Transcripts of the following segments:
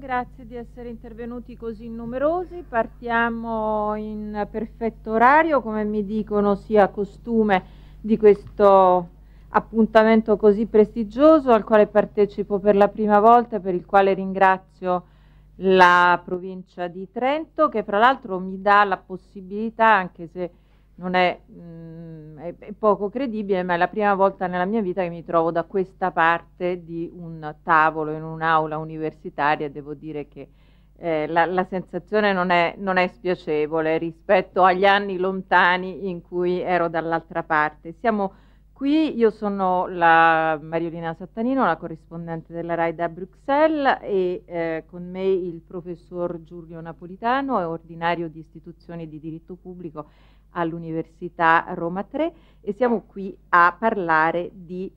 grazie di essere intervenuti così numerosi. Partiamo in perfetto orario, come mi dicono sia costume di questo appuntamento così prestigioso al quale partecipo per la prima volta e per il quale ringrazio la provincia di Trento che fra l'altro mi dà la possibilità, anche se non è, mh, mm, è, è, poco credibile, ma è la prima volta nella mia vita che mi trovo da questa parte di un tavolo in un'aula universitaria e devo dire che eh, la, la, sensazione non è, non è, spiacevole rispetto agli anni lontani in cui ero dall'altra parte. Siamo qui, io sono la Mariolina Sattanino, la corrispondente della RAI da Bruxelles e eh, con me il professor Giulio Napolitano, ordinario di istituzioni di diritto pubblico all'Università Roma 3 e siamo qui a parlare di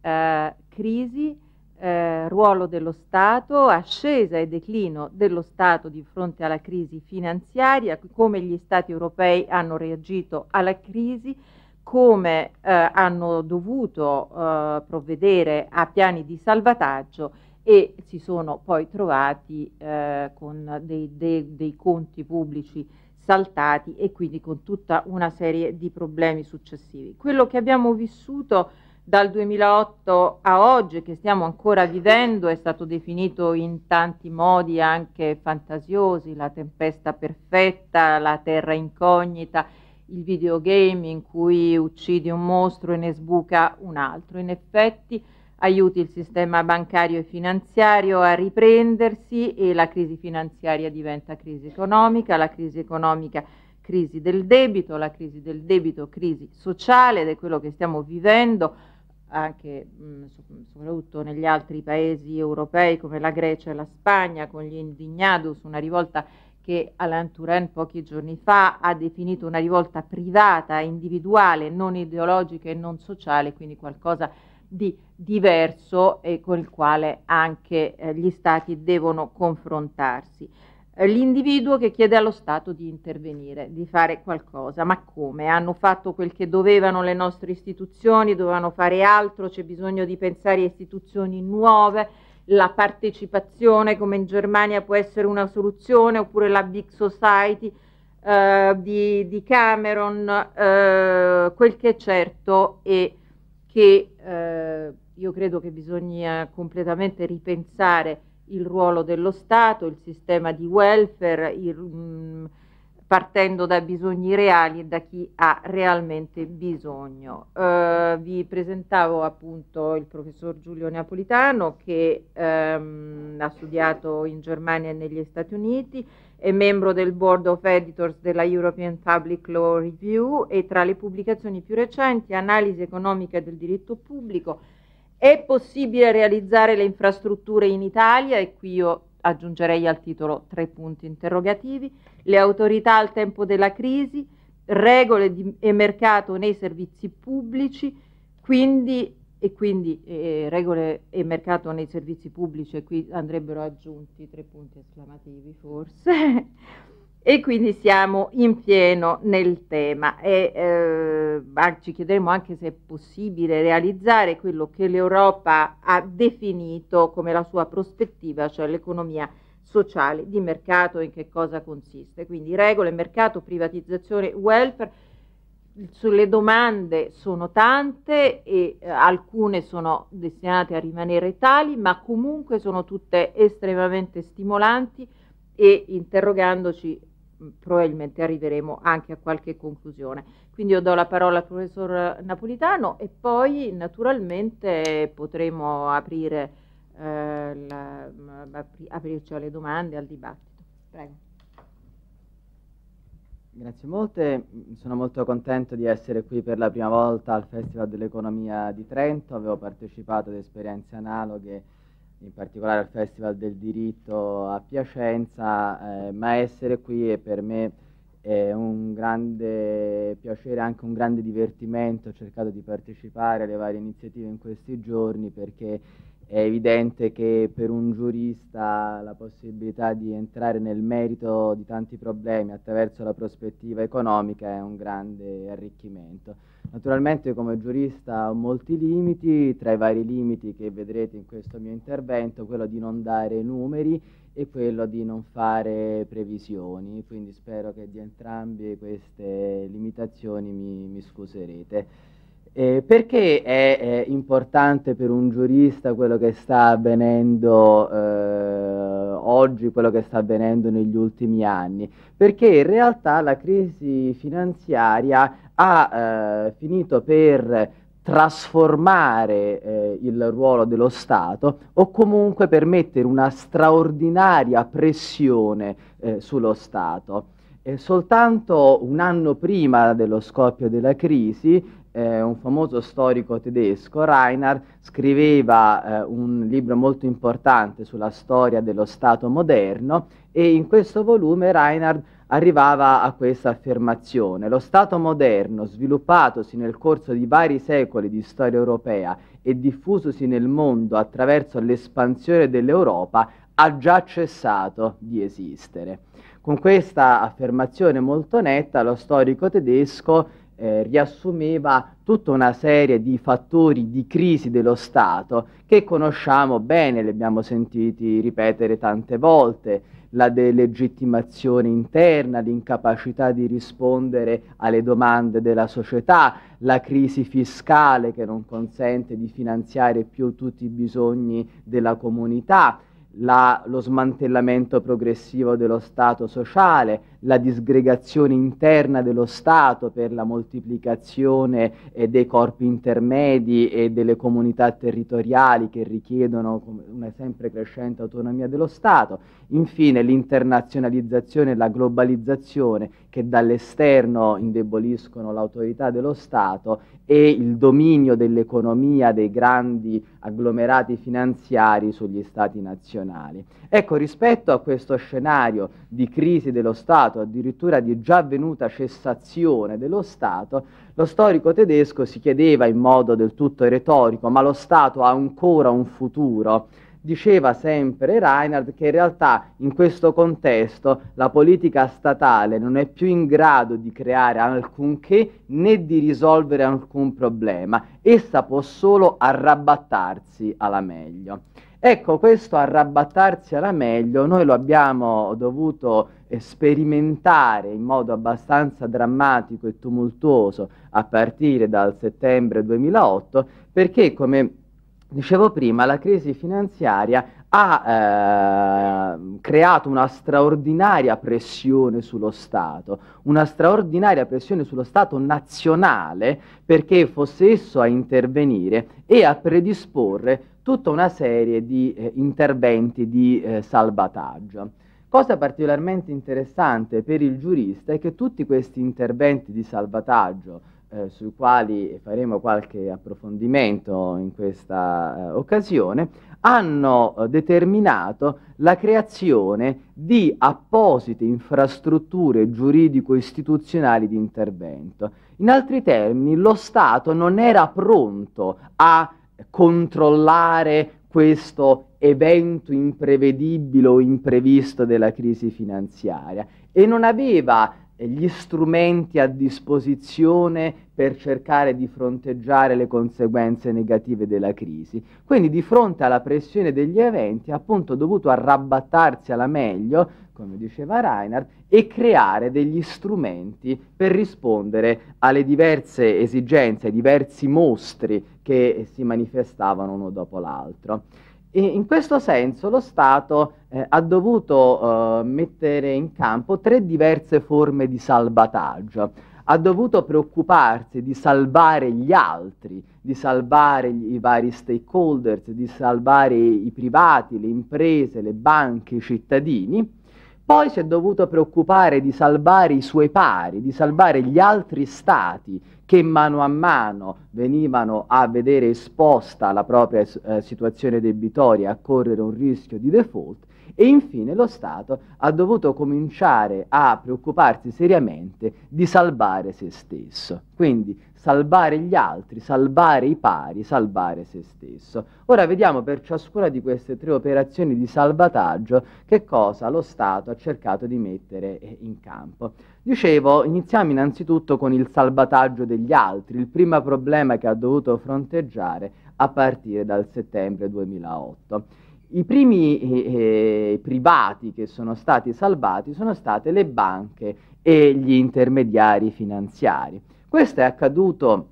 eh, crisi, eh, ruolo dello Stato, ascesa e declino dello Stato di fronte alla crisi finanziaria, come gli Stati europei hanno reagito alla crisi, come eh, hanno dovuto eh, provvedere a piani di salvataggio e si sono poi trovati eh, con dei, dei, dei conti pubblici saltati e quindi con tutta una serie di problemi successivi. Quello che abbiamo vissuto dal 2008 a oggi che stiamo ancora vivendo è stato definito in tanti modi anche fantasiosi, la tempesta perfetta, la terra incognita, il videogame in cui uccidi un mostro e ne sbuca un altro. In effetti aiuti il sistema bancario e finanziario a riprendersi e la crisi finanziaria diventa crisi economica, la crisi economica crisi del debito, la crisi del debito crisi sociale ed è quello che stiamo vivendo anche mh, soprattutto negli altri paesi europei come la Grecia e la Spagna con gli indignados, una rivolta che Alain Touraine pochi giorni fa ha definito una rivolta privata, individuale, non ideologica e non sociale, quindi qualcosa di di diverso e con il quale anche eh, gli Stati devono confrontarsi. Eh, l'individuo che chiede allo Stato di intervenire, di fare qualcosa, ma come? Hanno fatto quel che dovevano le nostre istituzioni, dovevano fare altro, c'è bisogno di pensare a istituzioni nuove, la partecipazione come in Germania può essere una soluzione oppure la big society, Uh, di, di, Cameron, uh, quel che è certo è che eh, io credo che bisogna completamente ripensare il ruolo dello Stato, il sistema di welfare, il, mh, mm, partendo da bisogni reali e da chi ha realmente bisogno. Eh, vi presentavo appunto il professor Giulio Napolitano che ehm, ha studiato in Germania e negli Stati Uniti, è membro del Board of Editors della European Public Law Review e tra le pubblicazioni più recenti Analisi economica del diritto pubblico è possibile realizzare le infrastrutture in Italia e qui io aggiungerei al titolo tre punti interrogativi, le autorità al tempo della crisi, regole di, e mercato nei servizi pubblici, quindi, e quindi eh, regole e mercato nei servizi pubblici, e qui andrebbero aggiunti tre punti esclamativi forse. E quindi siamo in pieno nel tema e eh, ci chiederemo anche se è possibile realizzare quello che l'Europa ha definito come la sua prospettiva, cioè l'economia sociale di mercato e in che cosa consiste. Quindi regole, mercato, privatizzazione, welfare. Sulle domande sono tante e eh, alcune sono destinate a rimanere tali, ma comunque sono tutte estremamente stimolanti e interrogandoci probabilmente arriveremo anche a qualche conclusione. Quindi io do la parola al professor Napolitano e poi naturalmente potremo aprire, eh, la, mm, apri, aprirci alle domande, al dibattito. Prego. Grazie molte, sono molto contento di essere qui per la prima volta al Festival dell'Economia di Trento, avevo partecipato ad esperienze analoghe in particolare al Festival del Diritto a Piacenza, eh, ma essere qui è per me è un grande piacere, anche un grande divertimento, ho cercato di partecipare alle varie iniziative in questi giorni perché è evidente che per un giurista la possibilità di entrare nel merito di tanti problemi attraverso la prospettiva economica è un grande arricchimento. Naturalmente come giurista ho molti limiti, tra i vari limiti che vedrete in questo mio intervento, quello di non dare numeri e quello di non fare previsioni, quindi spero che di entrambe queste limitazioni mi, mi scuserete. Eh, perché è, è importante per un giurista quello che sta avvenendo eh, oggi, quello che sta avvenendo negli ultimi anni? Perché in realtà la crisi finanziaria ha eh, finito per trasformare eh, il ruolo dello Stato o comunque per mettere una straordinaria pressione eh, sullo Stato. E eh, soltanto un anno prima dello scoppio della crisi eh, un famoso storico tedesco, Reinhard, scriveva eh, un libro molto importante sulla storia dello Stato moderno e in questo volume Reinhard arrivava a questa affermazione. Lo Stato moderno, sviluppatosi nel corso di vari secoli di storia europea e diffusosi nel mondo attraverso l'espansione dell'Europa, ha già cessato di esistere. Con questa affermazione molto netta lo storico tedesco eh, riassumeva tutta una serie di fattori di crisi dello Stato che conosciamo bene, li abbiamo sentiti ripetere tante volte, la delegittimazione interna, l'incapacità di rispondere alle domande della società, la crisi fiscale che non consente di finanziare più tutti i bisogni della comunità, la, lo smantellamento progressivo dello Stato sociale, la disgregazione interna dello Stato per la moltiplicazione eh, dei corpi intermedi e delle comunità territoriali che richiedono una sempre crescente autonomia dello Stato, infine l'internazionalizzazione e la globalizzazione che dall'esterno indeboliscono l'autorità dello Stato e il dominio dell'economia dei grandi agglomerati finanziari sugli Stati nazionali. Ecco, rispetto a questo scenario di crisi dello Stato, Stato, addirittura di già avvenuta cessazione dello Stato, lo storico tedesco si chiedeva in modo del tutto retorico, ma lo Stato ha ancora un futuro? diceva sempre Reinhardt che in realtà in questo contesto la politica statale non è più in grado di creare alcunché né di risolvere alcun problema, essa può solo arrabattarsi alla meglio. Ecco, questo arrabattarsi alla meglio noi lo abbiamo dovuto sperimentare in modo abbastanza drammatico e tumultuoso a partire dal settembre 2008 perché come dicevo prima la crisi finanziaria ha eh, creato una straordinaria pressione sullo Stato, una straordinaria pressione sullo Stato nazionale perché fosse esso a intervenire e a predisporre tutta una serie di eh, interventi di eh, salvataggio. Cosa particolarmente interessante per il giurista è che tutti questi interventi di salvataggio, eh, sui quali faremo qualche approfondimento in questa eh, occasione, hanno eh, determinato la creazione di apposite infrastrutture giuridico-istituzionali di intervento. In altri termini, lo Stato non era pronto a controllare questo evento imprevedibile o imprevisto della crisi finanziaria e non aveva eh, gli strumenti a disposizione per cercare di fronteggiare le conseguenze negative della crisi. Quindi di fronte alla pressione degli eventi ha appunto dovuto arrabbattarsi alla meglio come diceva Reinhardt, e creare degli strumenti per rispondere alle diverse esigenze, ai diversi mostri che si manifestavano uno dopo l'altro. E in questo senso lo Stato eh, ha dovuto eh, mettere in campo tre diverse forme di salvataggio. Ha dovuto preoccuparsi di salvare gli altri, di salvare gli, i vari stakeholders, di salvare i privati, le imprese, le banche, i cittadini poi si è dovuto preoccupare di salvare i suoi pari, di salvare gli altri stati che mano a mano venivano a vedere esposta la propria eh, situazione debitoria, a correre un rischio di default e infine lo Stato ha dovuto cominciare a preoccuparsi seriamente di salvare se stesso. Quindi salvare gli altri, salvare i pari, salvare se stesso. Ora vediamo per ciascuna di queste tre operazioni di salvataggio che cosa lo Stato ha cercato di mettere eh, in campo. Dicevo, iniziamo innanzitutto con il salvataggio degli altri, il primo problema che ha dovuto fronteggiare a partire dal settembre 2008. I primi eh, eh privati che sono stati salvati sono state le banche e gli intermediari finanziari. Questo è accaduto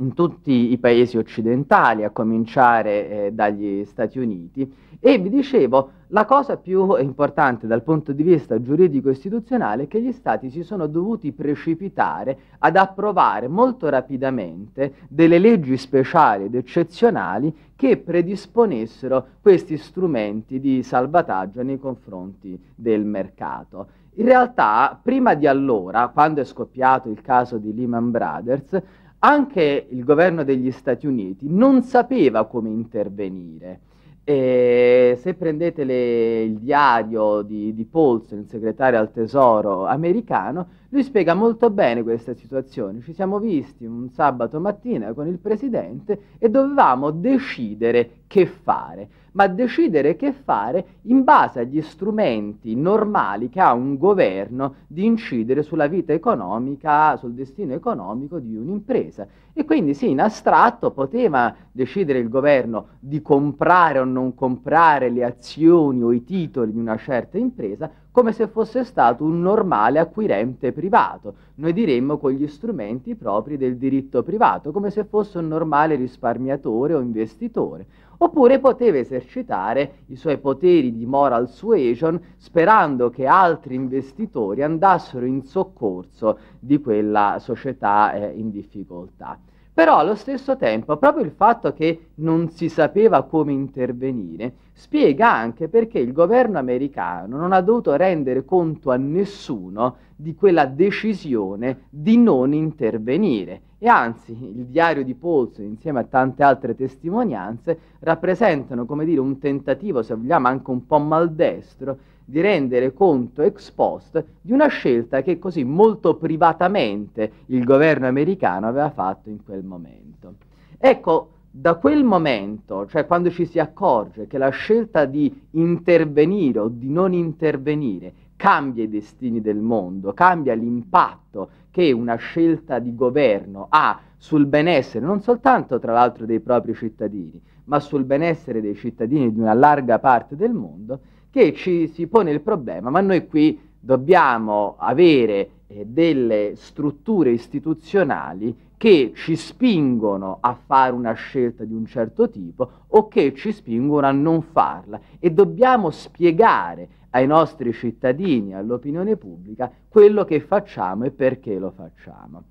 in tutti i paesi occidentali, a cominciare eh, dagli Stati Uniti. E vi dicevo, la cosa più importante dal punto di vista giuridico-istituzionale è che gli Stati si sono dovuti precipitare ad approvare molto rapidamente delle leggi speciali ed eccezionali che predisponessero questi strumenti di salvataggio nei confronti del mercato. In realtà, prima di allora, quando è scoppiato il caso di Lehman Brothers, anche il governo degli Stati Uniti non sapeva come intervenire. E se prendete le, il diario di, di Paulson, il segretario al tesoro americano, lui spiega molto bene questa situazione. Ci siamo visti un sabato mattina con il presidente e dovevamo decidere che fare, ma decidere che fare in base agli strumenti normali che ha un governo di incidere sulla vita economica, sul destino economico di un'impresa. E quindi sì, in astratto poteva decidere il governo di comprare o non comprare le azioni o i titoli di una certa impresa, come se fosse stato un normale acquirente privato, noi diremmo con gli strumenti propri del diritto privato, come se fosse un normale risparmiatore o investitore. Oppure poteva esercitare i suoi poteri di moral suasion sperando che altri investitori andassero in soccorso di quella società eh, in difficoltà. Però allo stesso tempo proprio il fatto che non si sapeva come intervenire spiega anche perché il governo americano non ha dovuto rendere conto a nessuno di quella decisione di non intervenire. E anzi, il diario di Polso, insieme a tante altre testimonianze, rappresentano, come dire, un tentativo, se vogliamo, anche un po' maldestro di rendere conto ex post di una scelta che così molto privatamente il governo americano aveva fatto in quel momento. Ecco, da quel momento, cioè quando ci si accorge che la scelta di intervenire o di non intervenire cambia i destini del mondo, cambia l'impatto che una scelta di governo ha sul benessere non soltanto tra l'altro dei propri cittadini, ma sul benessere dei cittadini di una larga parte del mondo, che ci si pone il problema, ma noi qui dobbiamo avere eh, delle strutture istituzionali che ci spingono a fare una scelta di un certo tipo o che ci spingono a non farla e dobbiamo spiegare ai nostri cittadini, all'opinione pubblica, quello che facciamo e perché lo facciamo.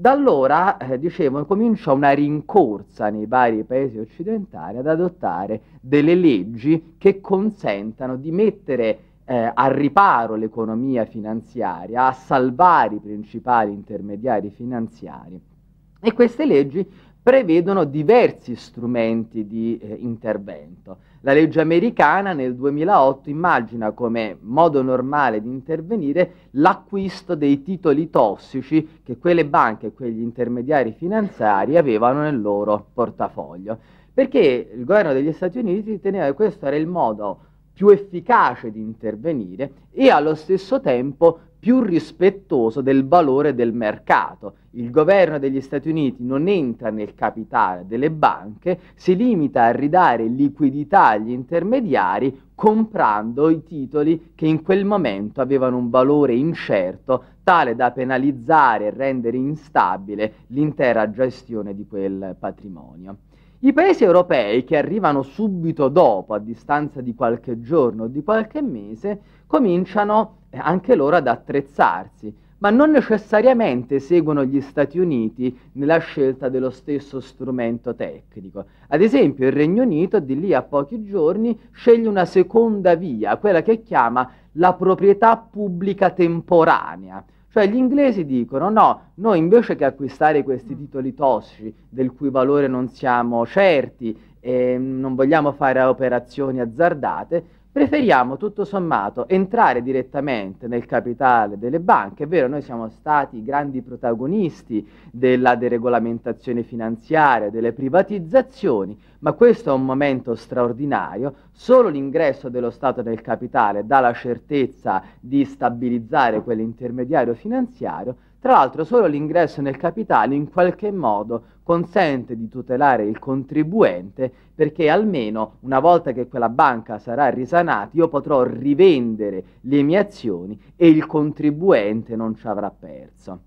Da allora, eh, dicevo, comincia una rincorsa nei vari paesi occidentali ad adottare delle leggi che consentano di mettere eh, al riparo l'economia finanziaria, a salvare i principali intermediari finanziari. E queste leggi prevedono diversi strumenti di eh, intervento. La legge americana nel 2008 immagina come modo normale di intervenire l'acquisto dei titoli tossici che quelle banche e quegli intermediari finanziari avevano nel loro portafoglio, perché il governo degli Stati Uniti riteneva che questo era il modo più efficace di intervenire e allo stesso tempo più rispettoso del valore del mercato. Il governo degli Stati Uniti non entra nel capitale delle banche, si limita a ridare liquidità agli intermediari comprando i titoli che in quel momento avevano un valore incerto, tale da penalizzare e rendere instabile l'intera gestione di quel patrimonio. I paesi europei che arrivano subito dopo, a distanza di qualche giorno o di qualche mese, cominciano eh, anche loro ad attrezzarsi, ma non necessariamente seguono gli Stati Uniti nella scelta dello stesso strumento tecnico. Ad esempio il Regno Unito di lì a pochi giorni sceglie una seconda via, quella che chiama la proprietà pubblica temporanea, cioè gli inglesi dicono no, noi invece che acquistare questi titoli tossici del cui valore non siamo certi e ehm, non vogliamo fare operazioni azzardate, preferiamo tutto sommato entrare direttamente nel capitale delle banche. È vero, noi siamo stati i grandi protagonisti della deregolamentazione finanziaria, delle privatizzazioni, ma questo è un momento straordinario. Solo l'ingresso dello Stato nel capitale dà la certezza di stabilizzare quell'intermediario finanziario tra l'altro solo l'ingresso nel capitale in qualche modo consente di tutelare il contribuente perché almeno una volta che quella banca sarà risanata io potrò rivendere le mie azioni e il contribuente non ci avrà perso.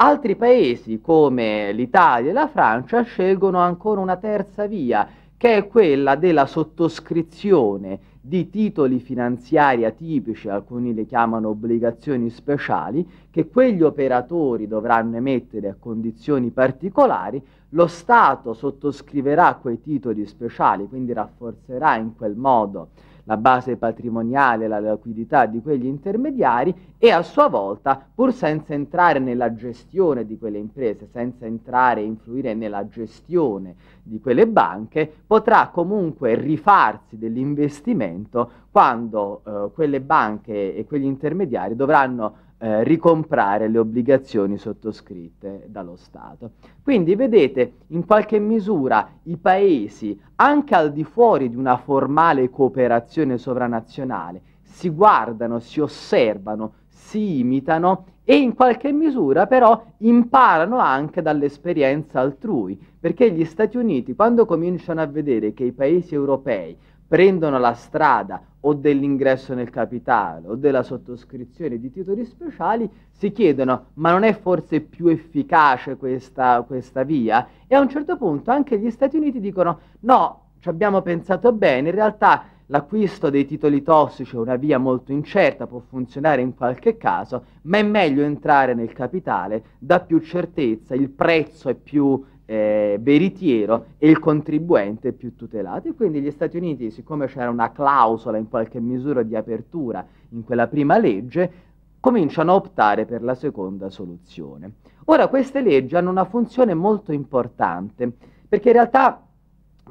Altri paesi come l'Italia e la Francia scelgono ancora una terza via che è quella della sottoscrizione di titoli finanziari atipici, alcuni li chiamano obbligazioni speciali, che quegli operatori dovranno emettere a condizioni particolari, lo Stato sottoscriverà quei titoli speciali, quindi rafforzerà in quel modo la base patrimoniale, la liquidità di quegli intermediari e a sua volta, pur senza entrare nella gestione di quelle imprese, senza entrare e influire nella gestione di quelle banche, potrà comunque rifarsi dell'investimento quando eh, quelle banche e quegli intermediari dovranno eh, ricomprare le obbligazioni sottoscritte dallo Stato. Quindi vedete in qualche misura i paesi, anche al di fuori di una formale cooperazione sovranazionale, si guardano, si osservano, si imitano e in qualche misura però imparano anche dall'esperienza altrui, perché gli Stati Uniti quando cominciano a vedere che i paesi europei prendono la strada o dell'ingresso nel capitale o della sottoscrizione di titoli speciali si chiedono ma non è forse più efficace questa, questa via? E a un certo punto anche gli Stati Uniti dicono no, ci abbiamo pensato bene, in realtà l'acquisto dei titoli tossici è una via molto incerta, può funzionare in qualche caso, ma è meglio entrare nel capitale, dà più certezza, il prezzo è più eh, veritiero e il contribuente più tutelato. E quindi gli Stati Uniti, siccome c'era una clausola in qualche misura di apertura in quella prima legge, cominciano a optare per la seconda soluzione. Ora, queste leggi hanno una funzione molto importante, perché in realtà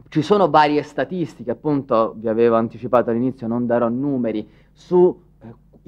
ci sono varie statistiche, appunto vi avevo anticipato all'inizio, non darò numeri, su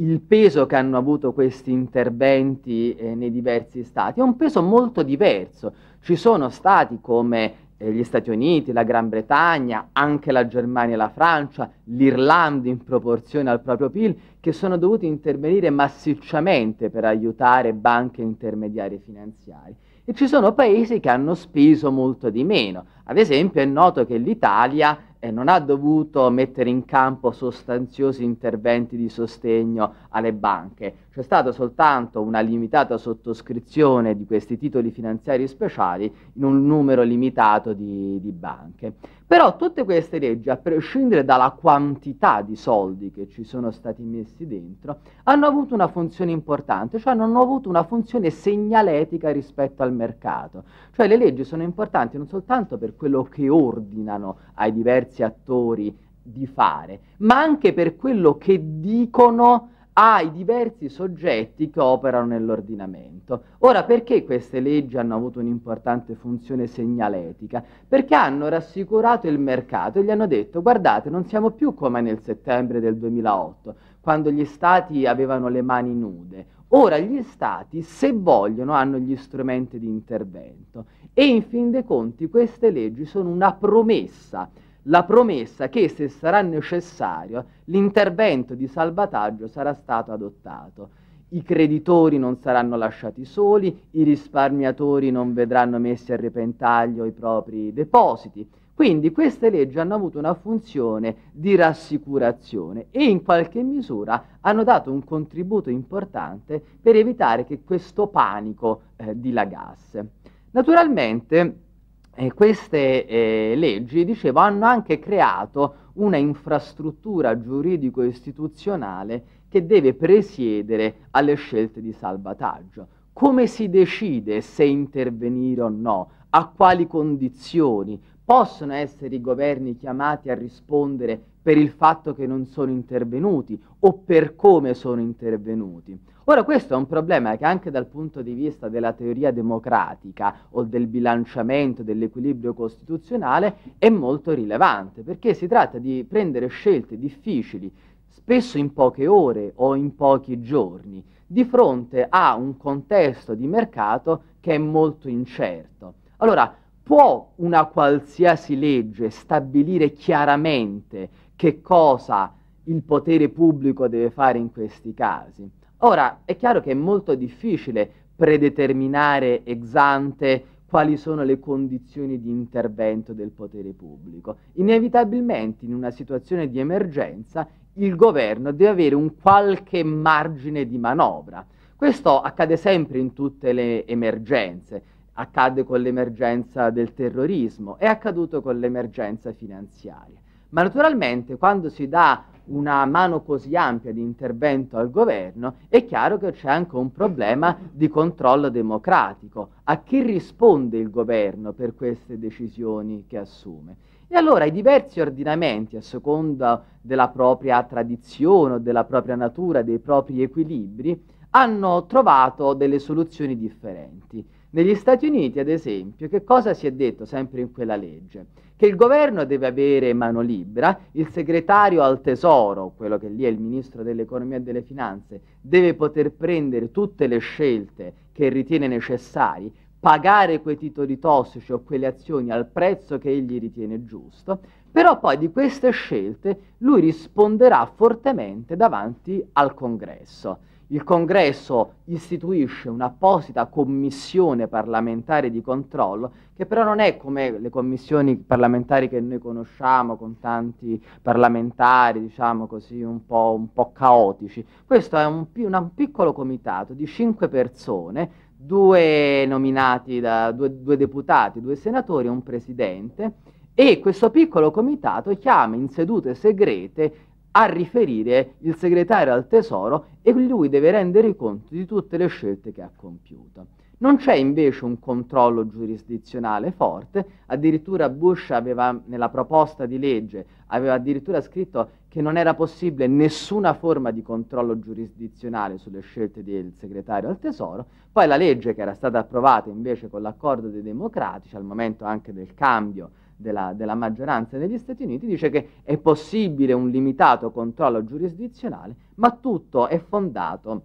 il peso che hanno avuto questi interventi eh, nei diversi stati è un peso molto diverso. Ci sono stati come eh, gli Stati Uniti, la Gran Bretagna, anche la Germania e la Francia, l'Irlanda in proporzione al proprio PIL, che sono dovuti intervenire massicciamente per aiutare banche e intermediari finanziari. E ci sono paesi che hanno speso molto di meno. Ad esempio è noto che l'Italia e non ha dovuto mettere in campo sostanziosi interventi di sostegno alle banche, c'è stata soltanto una limitata sottoscrizione di questi titoli finanziari speciali in un numero limitato di, di banche. Però tutte queste leggi, a prescindere dalla quantità di soldi che ci sono stati messi dentro, hanno avuto una funzione importante, cioè hanno avuto una funzione segnaletica rispetto al mercato. Cioè le leggi sono importanti non soltanto per quello che ordinano ai diversi attori di fare, ma anche per quello che dicono ai diversi soggetti che operano nell'ordinamento. Ora, perché queste leggi hanno avuto un'importante funzione segnaletica? Perché hanno rassicurato il mercato e gli hanno detto guardate, non siamo più come nel settembre del 2008, quando gli stati avevano le mani nude. Ora gli stati, se vogliono, hanno gli strumenti di intervento e in fin dei conti queste leggi sono una promessa la promessa che se sarà necessario l'intervento di salvataggio sarà stato adottato. I creditori non saranno lasciati soli, i risparmiatori non vedranno messi a repentaglio i propri depositi. Quindi queste leggi hanno avuto una funzione di rassicurazione e in qualche misura hanno dato un contributo importante per evitare che questo panico eh, dilagasse. Naturalmente, e queste eh, leggi, dicevo, hanno anche creato una infrastruttura giuridico-istituzionale che deve presiedere alle scelte di salvataggio. Come si decide se intervenire o no? A quali condizioni? Possono essere i governi chiamati a rispondere per il fatto che non sono intervenuti o per come sono intervenuti? Ora questo è un problema che anche dal punto di vista della teoria democratica o del bilanciamento dell'equilibrio costituzionale è molto rilevante, perché si tratta di prendere scelte difficili, spesso in poche ore o in pochi giorni, di fronte a un contesto di mercato che è molto incerto. Allora, può una qualsiasi legge stabilire chiaramente che cosa il potere pubblico deve fare in questi casi? Ora, è chiaro che è molto difficile predeterminare ex ante quali sono le condizioni di intervento del potere pubblico. Inevitabilmente in una situazione di emergenza il governo deve avere un qualche margine di manovra. Questo accade sempre in tutte le emergenze, accade con l'emergenza del terrorismo, è accaduto con l'emergenza finanziaria. Ma naturalmente quando si dà una mano così ampia di intervento al governo, è chiaro che c'è anche un problema di controllo democratico. A chi risponde il governo per queste decisioni che assume? E allora i diversi ordinamenti, a seconda della propria tradizione, della propria natura, dei propri equilibri, hanno trovato delle soluzioni differenti. Negli Stati Uniti, ad esempio, che cosa si è detto sempre in quella legge? Che il governo deve avere mano libera, il segretario al tesoro, quello che lì è il ministro dell'economia e delle finanze, deve poter prendere tutte le scelte che ritiene necessarie, pagare quei titoli tossici o quelle azioni al prezzo che egli ritiene giusto, però poi di queste scelte lui risponderà fortemente davanti al congresso. Il congresso istituisce un'apposita commissione parlamentare di controllo che però non è come le commissioni parlamentari che noi conosciamo con tanti parlamentari, diciamo così, un po', un po caotici. Questo è un, un, piccolo comitato di cinque persone, due nominati da due, due deputati, due senatori e un presidente e questo piccolo comitato chiama in sedute segrete a riferire il segretario al tesoro e lui deve rendere conto di tutte le scelte che ha compiuto. Non c'è invece un controllo giurisdizionale forte, addirittura Bush aveva, nella proposta di legge aveva addirittura scritto che non era possibile nessuna forma di controllo giurisdizionale sulle scelte del segretario al tesoro, poi la legge che era stata approvata invece con l'accordo dei democratici al momento anche del cambio della, della maggioranza negli Stati Uniti, dice che è possibile un limitato controllo giurisdizionale, ma tutto è fondato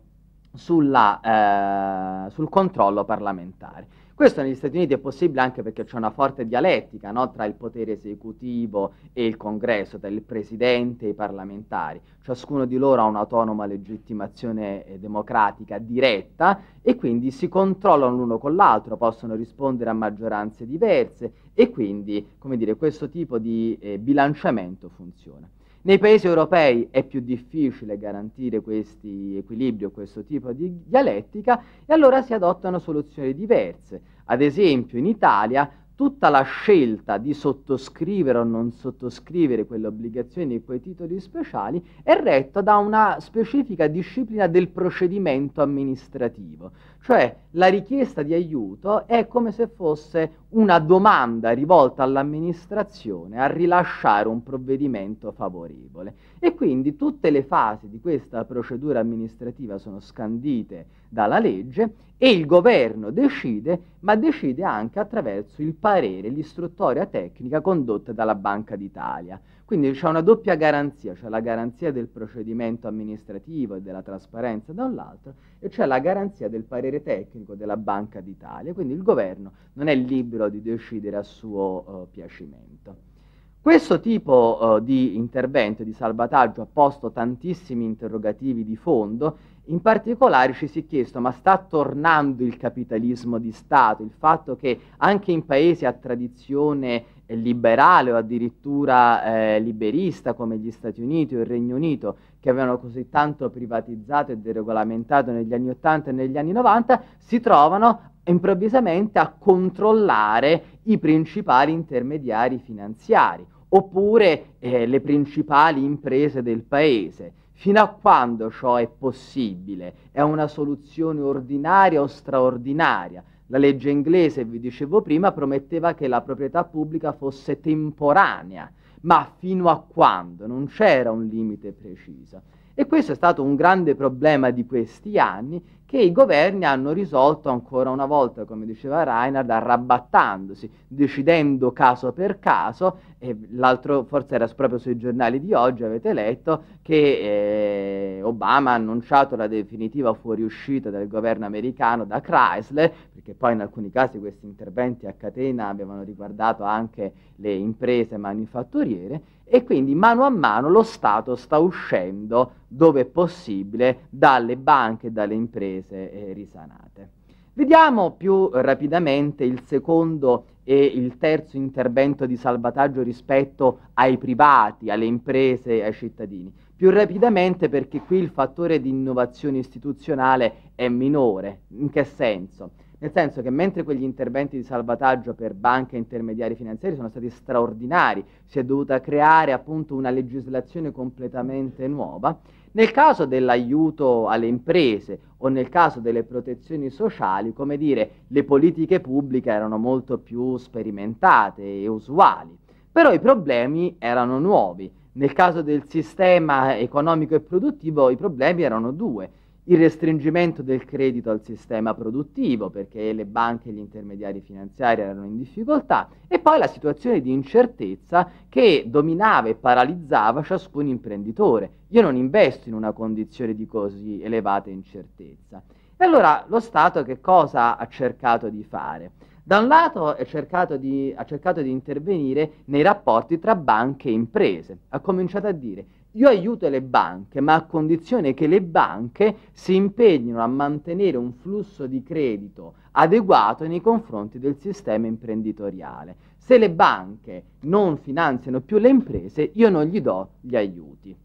sulla, eh, sul controllo parlamentare. Questo negli Stati Uniti è possibile anche perché c'è una forte dialettica no, tra il potere esecutivo e il congresso, tra il presidente e i parlamentari. Ciascuno di loro ha un'autonoma legittimazione eh, democratica diretta e quindi si controllano l'uno con l'altro, possono rispondere a maggioranze diverse e quindi dire, questo tipo di eh, bilanciamento funziona. Nei paesi europei è più difficile garantire questi equilibri o questo tipo di dialettica e allora si adottano soluzioni diverse. Ad esempio in Italia tutta la scelta di sottoscrivere o non sottoscrivere quelle obbligazioni e quei titoli speciali è retta da una specifica disciplina del procedimento amministrativo, cioè la richiesta di aiuto è come se fosse una domanda rivolta all'amministrazione a rilasciare un provvedimento favorevole. E quindi tutte le fasi di questa procedura amministrativa sono scandite dalla legge e il governo decide, ma decide anche attraverso il parere, l'istruttoria tecnica condotta dalla Banca d'Italia. Quindi c'è una doppia garanzia, c'è la garanzia del procedimento amministrativo e della trasparenza da un lato e c'è la garanzia del parere tecnico della Banca d'Italia, quindi il governo non è libero di decidere a suo eh, piacimento. Questo tipo eh, di intervento di salvataggio ha posto tantissimi interrogativi di fondo, in particolare ci si è chiesto ma sta tornando il capitalismo di Stato, il fatto che anche in paesi a tradizione liberale o addirittura eh, liberista come gli Stati Uniti o il Regno Unito che avevano così tanto privatizzato e deregolamentato negli anni 80 e negli anni 90 si trovano improvvisamente a controllare i principali intermediari finanziari oppure eh, le principali imprese del paese. Fino a quando ciò è possibile? È una soluzione ordinaria o straordinaria? La legge inglese, vi dicevo prima, prometteva che la proprietà pubblica fosse temporanea, ma fino a quando? Non c'era un limite preciso. E questo è stato un grande problema di questi anni che i governi hanno risolto ancora una volta, come diceva Reinhardt, arrabattandosi, decidendo caso per caso, e l'altro forse era proprio sui giornali di oggi, avete letto, che eh, Obama ha annunciato la definitiva fuoriuscita del governo americano da Chrysler, perché poi in alcuni casi questi interventi a catena avevano riguardato anche le imprese manifatturiere, e quindi mano a mano lo Stato sta uscendo, dove è possibile, dalle banche e dalle imprese riprese e eh, risanate. Vediamo più rapidamente il secondo e il terzo intervento di salvataggio rispetto ai privati, alle imprese e ai cittadini. Più rapidamente perché qui il fattore di innovazione istituzionale è minore. In che senso? Nel senso che mentre quegli interventi di salvataggio per banche e intermediari finanziari sono stati straordinari, si è dovuta creare appunto una legislazione completamente nuova, nel caso dell'aiuto alle imprese o nel caso delle protezioni sociali, come dire, le politiche pubbliche erano molto più sperimentate e usuali, però i problemi erano nuovi. Nel caso del sistema economico e produttivo i problemi erano due il restringimento del credito al sistema produttivo perché le banche e gli intermediari finanziari erano in difficoltà e poi la situazione di incertezza che dominava e paralizzava ciascun imprenditore. Io non investo in una condizione di così elevata incertezza. E allora lo Stato che cosa ha cercato di fare? Da un lato cercato di, ha cercato di intervenire nei rapporti tra banche e imprese, ha cominciato a dire io aiuto le banche, ma a condizione che le banche si impegnino a mantenere un flusso di credito adeguato nei confronti del sistema imprenditoriale. Se le banche non finanziano più le imprese, io non gli do gli aiuti.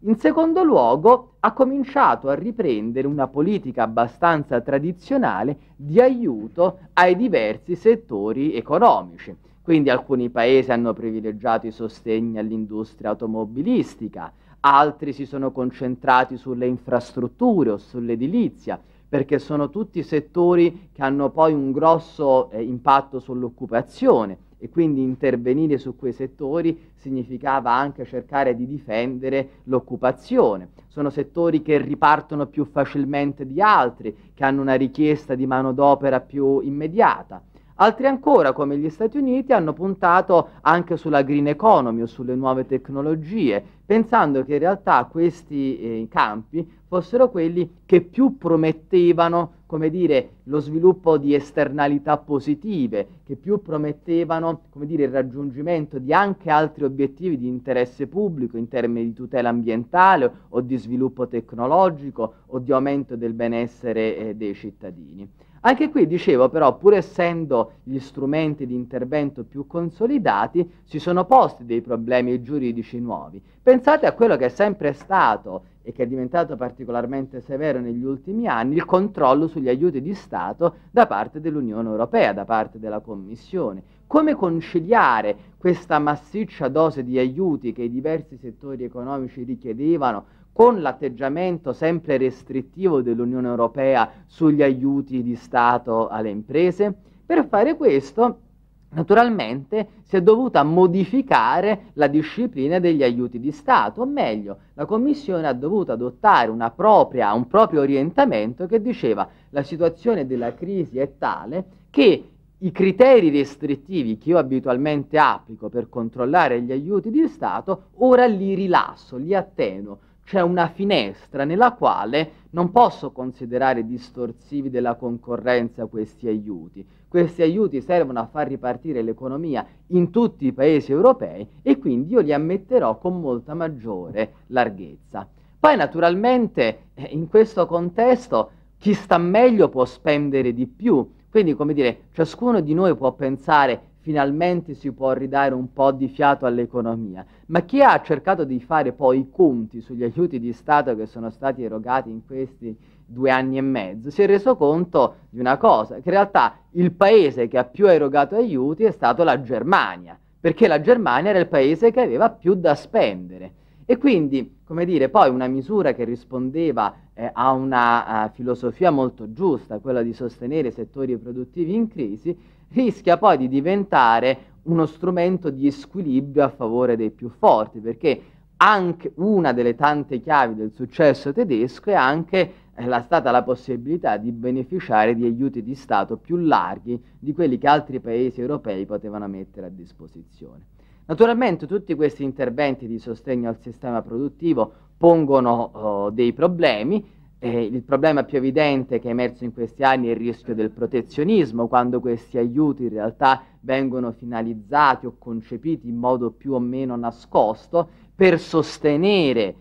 In secondo luogo, ha cominciato a riprendere una politica abbastanza tradizionale di aiuto ai diversi settori economici. Quindi alcuni paesi hanno privilegiato i sostegni all'industria automobilistica, altri si sono concentrati sulle infrastrutture o sull'edilizia, perché sono tutti settori che hanno poi un grosso eh, impatto sull'occupazione e quindi intervenire su quei settori significava anche cercare di difendere l'occupazione. Sono settori che ripartono più facilmente di altri, che hanno una richiesta di manodopera più immediata Altri ancora, come gli Stati Uniti, hanno puntato anche sulla green economy o sulle nuove tecnologie, pensando che in realtà questi eh, campi fossero quelli che più promettevano, come dire, lo sviluppo di esternalità positive, che più promettevano, come dire, il raggiungimento di anche altri obiettivi di interesse pubblico in termini di tutela ambientale o di sviluppo tecnologico o di aumento del benessere eh, dei cittadini. Anche qui dicevo però, pur essendo gli strumenti di intervento più consolidati, si sono posti dei problemi giuridici nuovi. Pensate a quello che è sempre stato e che è diventato particolarmente severo negli ultimi anni, il controllo sugli aiuti di Stato da parte dell'Unione Europea, da parte della Commissione. Come conciliare questa massiccia dose di aiuti che i diversi settori economici richiedevano con l'atteggiamento sempre restrittivo dell'Unione Europea sugli aiuti di Stato alle imprese? Per fare questo, naturalmente, si è dovuta modificare la disciplina degli aiuti di Stato, o meglio, la Commissione ha dovuto adottare propria, un proprio orientamento che diceva la situazione della crisi è tale che i criteri restrittivi che io abitualmente applico per controllare gli aiuti di Stato, ora li rilasso, li attenuo c'è una finestra nella quale non posso considerare distorsivi della concorrenza questi aiuti. Questi aiuti servono a far ripartire l'economia in tutti i paesi europei e quindi io li ammetterò con molta maggiore larghezza. Poi naturalmente eh, in questo contesto chi sta meglio può spendere di più, quindi come dire ciascuno di noi può pensare finalmente si può ridare un po' di fiato all'economia, ma chi ha cercato di fare poi i conti sugli aiuti di Stato che sono stati erogati in questi due anni e mezzo si è reso conto di una cosa, che in realtà il paese che ha più erogato aiuti è stato la Germania, perché la Germania era il paese che aveva più da spendere. E quindi, come dire, poi una misura che rispondeva eh, a una a eh, filosofia molto giusta, quella di sostenere settori produttivi in crisi, rischia poi di diventare uno strumento di squilibrio a favore dei più forti, perché anche una delle tante chiavi del successo tedesco è anche è eh, stata la possibilità di beneficiare di aiuti di Stato più larghi di quelli che altri paesi europei potevano mettere a disposizione. Naturalmente tutti questi interventi di sostegno al sistema produttivo pongono oh, dei problemi eh, il problema più evidente che è emerso in questi anni è il rischio del protezionismo, quando questi aiuti in realtà vengono finalizzati o concepiti in modo più o meno nascosto per sostenere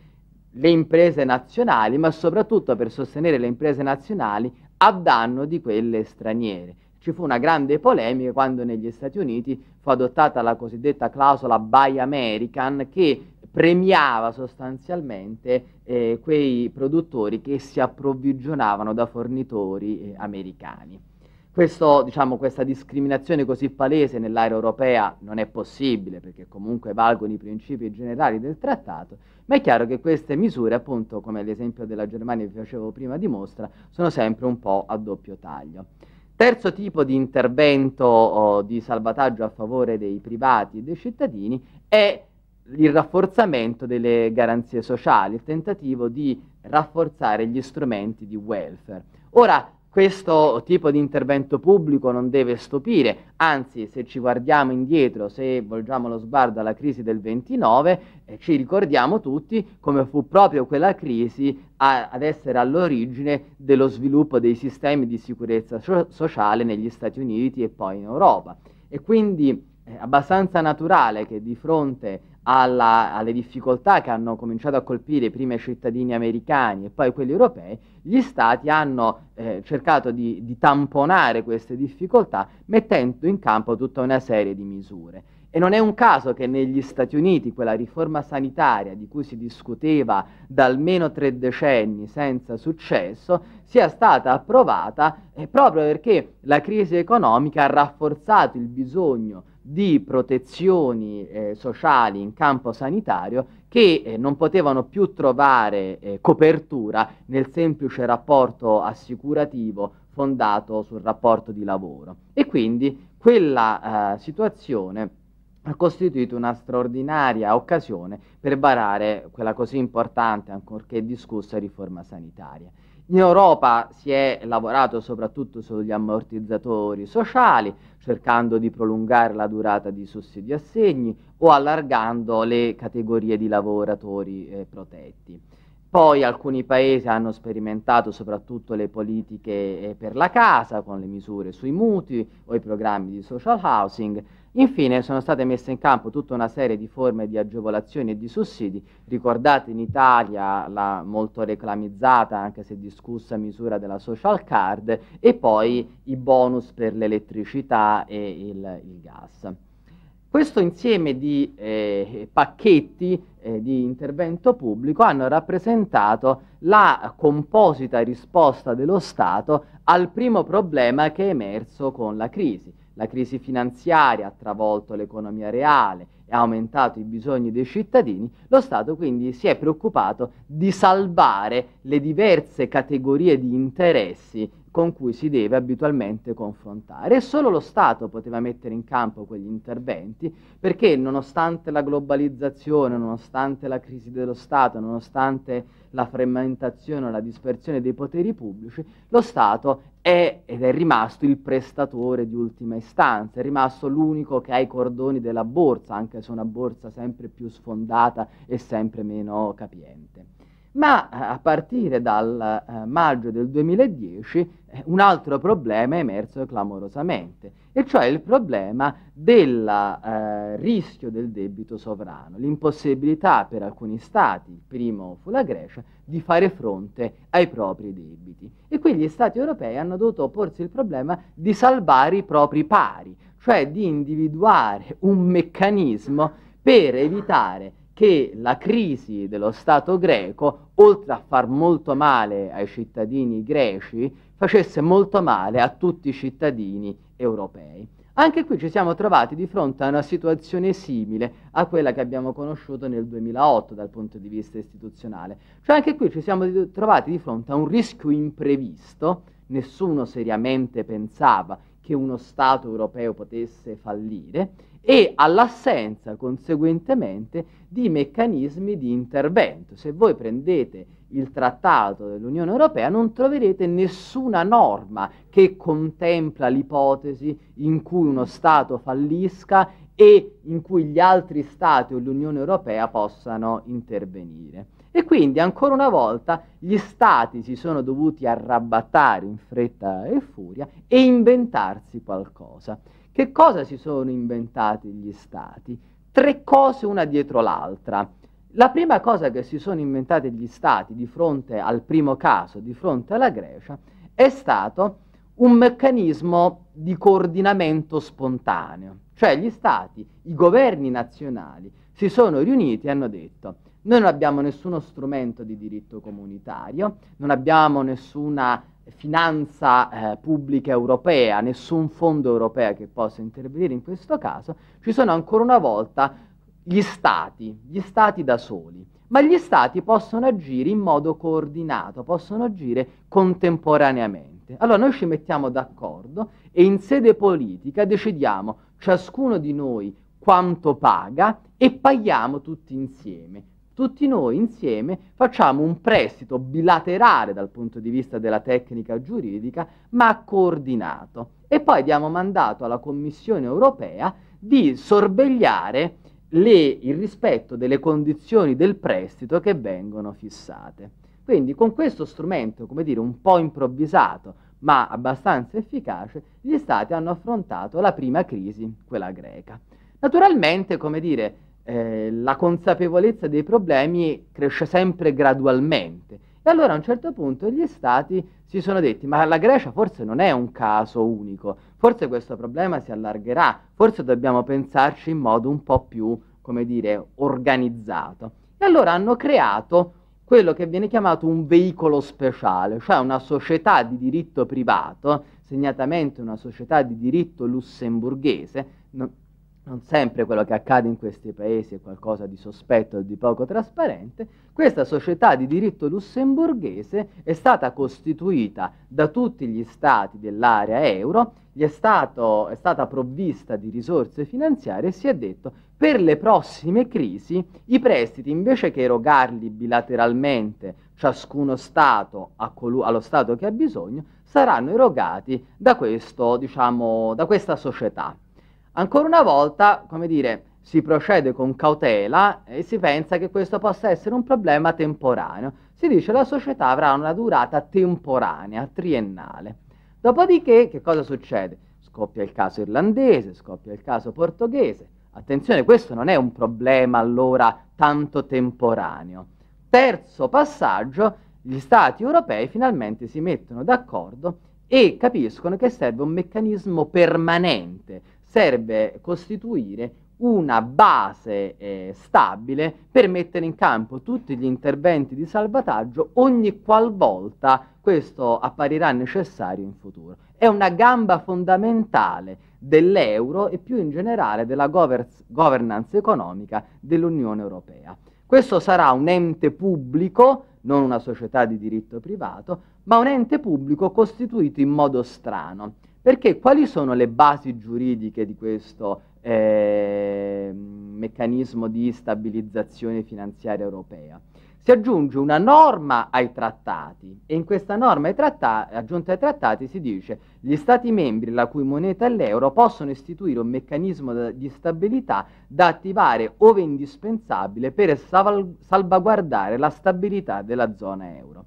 le imprese nazionali, ma soprattutto per sostenere le imprese nazionali a danno di quelle straniere. Ci fu una grande polemica quando negli Stati Uniti fu adottata la cosiddetta clausola Buy American che premiava sostanzialmente eh, quei produttori che si approvvigionavano da fornitori eh, americani. Questo, diciamo, questa discriminazione così palese nell'area europea non è possibile perché comunque valgono i principi generali del trattato, ma è chiaro che queste misure, appunto come l'esempio della Germania che vi facevo prima dimostra, sono sempre un po' a doppio taglio. Terzo tipo di intervento oh, di salvataggio a favore dei privati e dei cittadini è il rafforzamento delle garanzie sociali, il tentativo di rafforzare gli strumenti di welfare. Ora, questo tipo di intervento pubblico non deve stupire, anzi se ci guardiamo indietro, se volgiamo lo sguardo alla crisi del 29, eh, ci ricordiamo tutti come fu proprio quella crisi a, ad essere all'origine dello sviluppo dei sistemi di sicurezza so sociale negli Stati Uniti e poi in Europa. E quindi è eh, abbastanza naturale che di fronte alla, alle difficoltà che hanno cominciato a colpire prima i cittadini americani e poi quelli europei, gli stati hanno eh, cercato di, di, tamponare queste difficoltà mettendo in campo tutta una serie di misure. E non è un caso che negli Stati Uniti quella riforma sanitaria di cui si discuteva da almeno tre decenni senza successo sia stata approvata eh, proprio perché la crisi economica ha rafforzato il bisogno di protezioni eh, sociali in campo sanitario che eh, non potevano più trovare eh, copertura nel semplice rapporto assicurativo fondato sul rapporto di lavoro. E quindi quella eh, situazione ha costituito una straordinaria occasione per varare quella così importante, ancorché discussa, riforma sanitaria. In Europa si è lavorato soprattutto sugli ammortizzatori sociali, cercando di prolungare la durata di sussidi e assegni o allargando le categorie di lavoratori eh, protetti. Poi alcuni paesi hanno sperimentato soprattutto le politiche eh, per la casa, con le misure sui mutui o i programmi di social housing. Infine sono state messe in campo tutta una serie di forme di agevolazioni e di sussidi. Ricordate in Italia la molto reclamizzata, anche se discussa, misura della social card e poi i bonus per l'elettricità e il, il gas. Questo insieme di eh, pacchetti eh, di intervento pubblico hanno rappresentato la composita risposta dello Stato al primo problema che è emerso con la crisi. La crisi finanziaria ha travolto l'economia reale e ha aumentato i bisogni dei cittadini, lo Stato quindi si è preoccupato di salvare le diverse categorie di interessi con cui si deve abitualmente confrontare. E solo lo Stato poteva mettere in campo quegli interventi perché nonostante la globalizzazione, nonostante la crisi dello Stato, nonostante la frammentazione o la dispersione dei poteri pubblici, lo Stato è ed è rimasto il prestatore di ultima istanza, è rimasto l'unico che ha i cordoni della borsa, anche se una borsa sempre più sfondata e sempre meno capiente ma eh, a partire dal eh, maggio del 2010 eh, un altro problema è emerso clamorosamente, e cioè il problema del eh, rischio del debito sovrano, l'impossibilità per alcuni stati, il primo fu la Grecia, di fare fronte ai propri debiti. E qui gli stati europei hanno dovuto porsi il problema di salvare i propri pari, cioè di individuare un meccanismo per evitare che la crisi dello Stato greco, oltre a far molto male ai cittadini greci, facesse molto male a tutti i cittadini europei. Anche qui ci siamo trovati di fronte a una situazione simile a quella che abbiamo conosciuto nel 2008 dal punto di vista istituzionale. Cioè anche qui ci siamo trovati di fronte a un rischio imprevisto, nessuno seriamente pensava che uno Stato europeo potesse fallire, e all'assenza conseguentemente di meccanismi di intervento. Se voi prendete il trattato dell'Unione Europea non troverete nessuna norma che contempla l'ipotesi in cui uno Stato fallisca e in cui gli altri Stati o l'Unione Europea possano intervenire. E quindi ancora una volta gli Stati si sono dovuti arrabbattare in fretta e furia e inventarsi qualcosa. Che cosa si sono inventati gli stati? Tre cose una dietro l'altra. La prima cosa che si sono inventati gli stati di fronte al primo caso, di fronte alla Grecia, è stato un meccanismo di coordinamento spontaneo. Cioè gli stati, i governi nazionali si sono riuniti e hanno detto noi non abbiamo nessuno strumento di diritto comunitario, non abbiamo nessuna finanza eh, pubblica europea, nessun fondo europeo che possa intervenire in questo caso, ci sono ancora una volta gli stati, gli stati da soli, ma gli stati possono agire in modo coordinato, possono agire contemporaneamente. Allora noi ci mettiamo d'accordo e in sede politica decidiamo ciascuno di noi quanto paga e paghiamo tutti insieme tutti noi insieme facciamo un prestito bilaterale dal punto di vista della tecnica giuridica, ma coordinato. E poi diamo mandato alla Commissione europea di sorvegliare le, il rispetto delle condizioni del prestito che vengono fissate. Quindi con questo strumento, come dire, un po' improvvisato, ma abbastanza efficace, gli stati hanno affrontato la prima crisi, quella greca. Naturalmente, come dire, eh, la consapevolezza dei problemi cresce sempre gradualmente. E allora a un certo punto gli stati si sono detti, ma la Grecia forse non è un caso unico, forse questo problema si allargherà, forse dobbiamo pensarci in modo un po' più, come dire, organizzato. E allora hanno creato quello che viene chiamato un veicolo speciale, cioè una società di diritto privato, segnatamente una società di diritto lussemburghese, non sempre quello che accade in questi paesi è qualcosa di sospetto e di poco trasparente, questa società di diritto lussemburghese è stata costituita da tutti gli stati dell'area euro, è, stato, è, stata provvista di risorse finanziarie e si è detto per le prossime crisi i prestiti invece che erogarli bilateralmente ciascuno Stato allo Stato che ha bisogno, saranno erogati da, questo, diciamo, da questa società. Ancora una volta, come dire, si procede con cautela e si pensa che questo possa essere un problema temporaneo. Si dice che la società avrà una durata temporanea, triennale. Dopodiché, che cosa succede? Scoppia il caso irlandese, scoppia il caso portoghese. Attenzione, questo non è un problema allora tanto temporaneo. Terzo passaggio, gli stati europei finalmente si mettono d'accordo e capiscono che serve un meccanismo permanente serve costituire una base eh, stabile per mettere in campo tutti gli interventi di salvataggio ogni qualvolta questo apparirà necessario in futuro. È una gamba fondamentale dell'euro e più in generale della governance economica dell'Unione Europea. Questo sarà un ente pubblico, non una società di diritto privato, ma un ente pubblico costituito in modo strano. Perché quali sono le basi giuridiche di questo eh, meccanismo di stabilizzazione finanziaria europea? Si aggiunge una norma ai trattati e in questa norma ai trattati, aggiunta ai trattati si dice gli Stati membri la cui moneta è l'euro possono istituire un meccanismo di stabilità da attivare ove indispensabile per sal salvaguardare la stabilità della zona euro.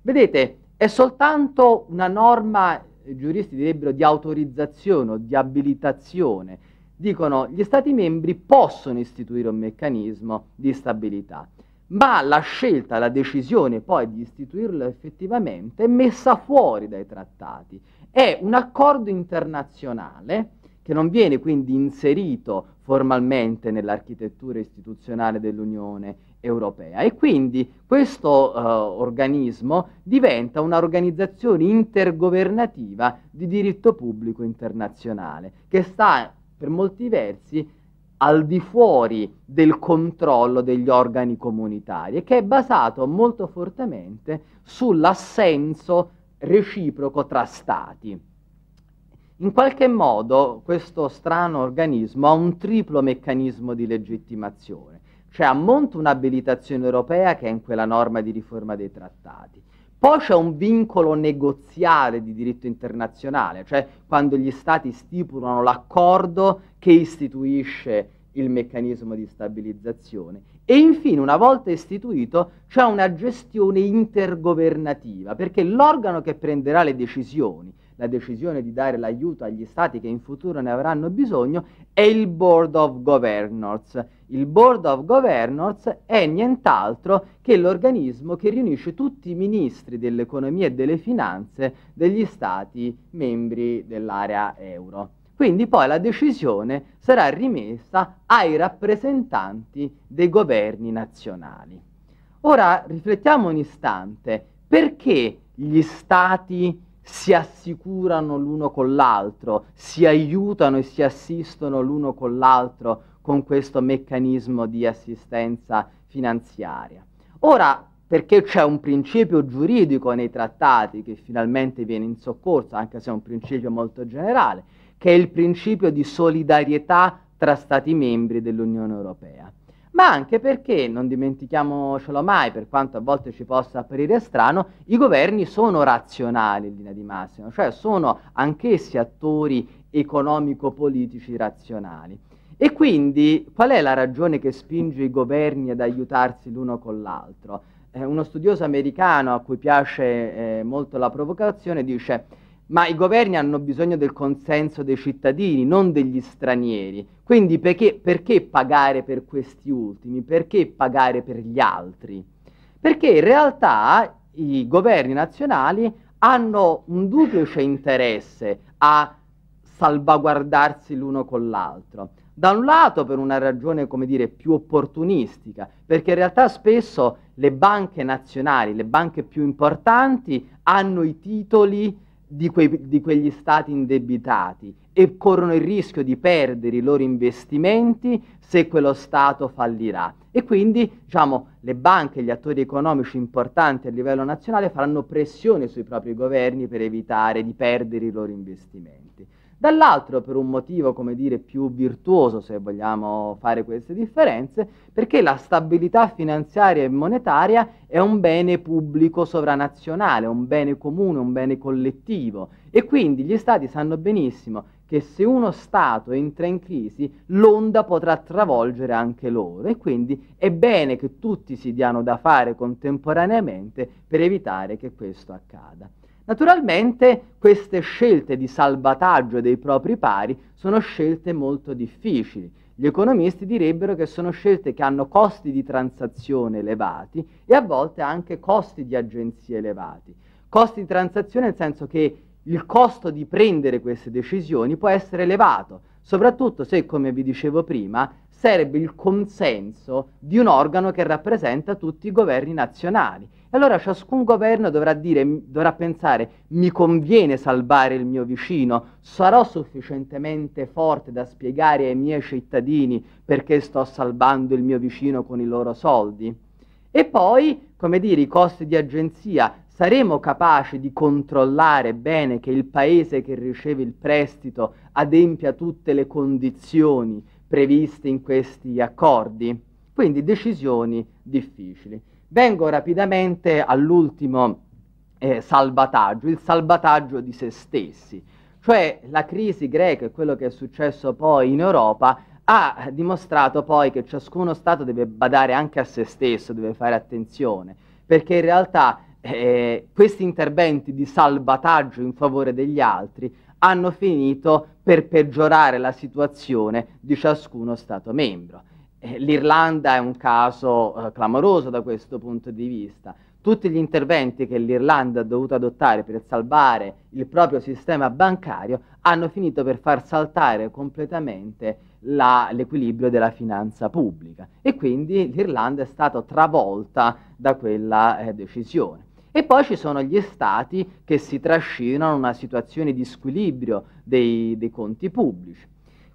Vedete, è soltanto una norma i eh, giuristi direbbero di autorizzazione o di abilitazione, dicono gli Stati membri possono istituire un meccanismo di stabilità, ma la scelta, la decisione poi di istituirlo effettivamente è messa fuori dai trattati. È un accordo internazionale che non viene quindi inserito formalmente nell'architettura istituzionale dell'Unione, europea e quindi questo eh, organismo diventa un'organizzazione intergovernativa di diritto pubblico internazionale che sta per molti versi al di fuori del controllo degli organi comunitari e che è basato molto fortemente sull'assenso reciproco tra stati. In qualche modo questo strano organismo ha un triplo meccanismo di legittimazione cioè a monte un'abilitazione europea che è in quella norma di riforma dei trattati. Poi c'è un vincolo negoziale di diritto internazionale, cioè quando gli stati stipulano l'accordo che istituisce il meccanismo di stabilizzazione. E infine, una volta istituito, c'è una gestione intergovernativa, perché l'organo che prenderà le decisioni la decisione di dare l'aiuto agli stati che in futuro ne avranno bisogno è il Board of Governors. Il Board of Governors è nient'altro che l'organismo che riunisce tutti i ministri dell'economia e delle finanze degli stati membri dell'area euro. Quindi poi la decisione sarà rimessa ai rappresentanti dei governi nazionali. Ora riflettiamo un istante, perché gli stati si assicurano l'uno con l'altro, si aiutano e si assistono l'uno con l'altro con questo meccanismo di assistenza finanziaria. Ora, perché c'è un principio giuridico nei trattati che finalmente viene in soccorso, anche se è un principio molto generale, che è il principio di solidarietà tra Stati membri dell'Unione Europea ma anche perché, non dimentichiamocelo mai, per quanto a volte ci possa apparire strano, i governi sono razionali in linea di massima, cioè sono anch'essi attori economico-politici razionali. E quindi qual è la ragione che spinge i governi ad aiutarsi l'uno con l'altro? Eh, uno studioso americano a cui piace eh, molto la provocazione dice ma i governi hanno bisogno del consenso dei cittadini, non degli stranieri. Quindi perché, perché, pagare per questi ultimi? Perché pagare per gli altri? Perché in realtà i governi nazionali hanno un duplice interesse a salvaguardarsi l'uno con l'altro. Da un lato per una ragione, come dire, più opportunistica, perché in realtà spesso le banche nazionali, le banche più importanti, hanno i titoli di, quei, di, quegli stati indebitati e corrono il rischio di perdere i loro investimenti se quello Stato fallirà. E quindi diciamo, le banche e gli attori economici importanti a livello nazionale faranno pressione sui propri governi per evitare di perdere i loro investimenti dall'altro per un motivo, come dire, più virtuoso, se vogliamo fare queste differenze, perché la stabilità finanziaria e monetaria è un bene pubblico sovranazionale, un bene comune, un bene collettivo e quindi gli stati sanno benissimo che se uno Stato entra in crisi, l'onda potrà travolgere anche loro e quindi è bene che tutti si diano da fare contemporaneamente per evitare che questo accada. Naturalmente queste scelte di salvataggio dei propri pari sono scelte molto difficili. Gli economisti direbbero che sono scelte che hanno costi di transazione elevati e a volte anche costi di agenzie elevati. Costi di transazione nel senso che il costo di prendere queste decisioni può essere elevato, soprattutto se, come vi dicevo prima, serve il consenso di un organo che rappresenta tutti i governi nazionali e allora ciascun governo dovrà, dire, dovrà pensare mi conviene salvare il mio vicino, sarò sufficientemente forte da spiegare ai miei cittadini perché sto salvando il mio vicino con i loro soldi. E poi, come dire, i costi di agenzia, saremo capaci di controllare bene che il paese che riceve il prestito adempia tutte le condizioni previste in questi accordi? Quindi decisioni difficili. Vengo rapidamente all'ultimo eh, salvataggio, il salvataggio di se stessi, cioè la crisi greca e quello che è successo poi in Europa ha dimostrato poi che ciascuno Stato deve badare anche a se stesso, deve fare attenzione, perché in realtà eh, questi interventi di salvataggio in favore degli altri hanno finito per peggiorare la situazione di ciascuno Stato membro. Eh, L'Irlanda è un caso eh, clamoroso da questo punto di vista. Tutti gli interventi che l'Irlanda ha dovuto adottare per salvare il proprio sistema bancario hanno finito per far saltare completamente l'equilibrio della finanza pubblica e quindi l'Irlanda è stata travolta da quella eh, decisione. E poi ci sono gli stati che si trascinano in una situazione di squilibrio dei, dei conti pubblici.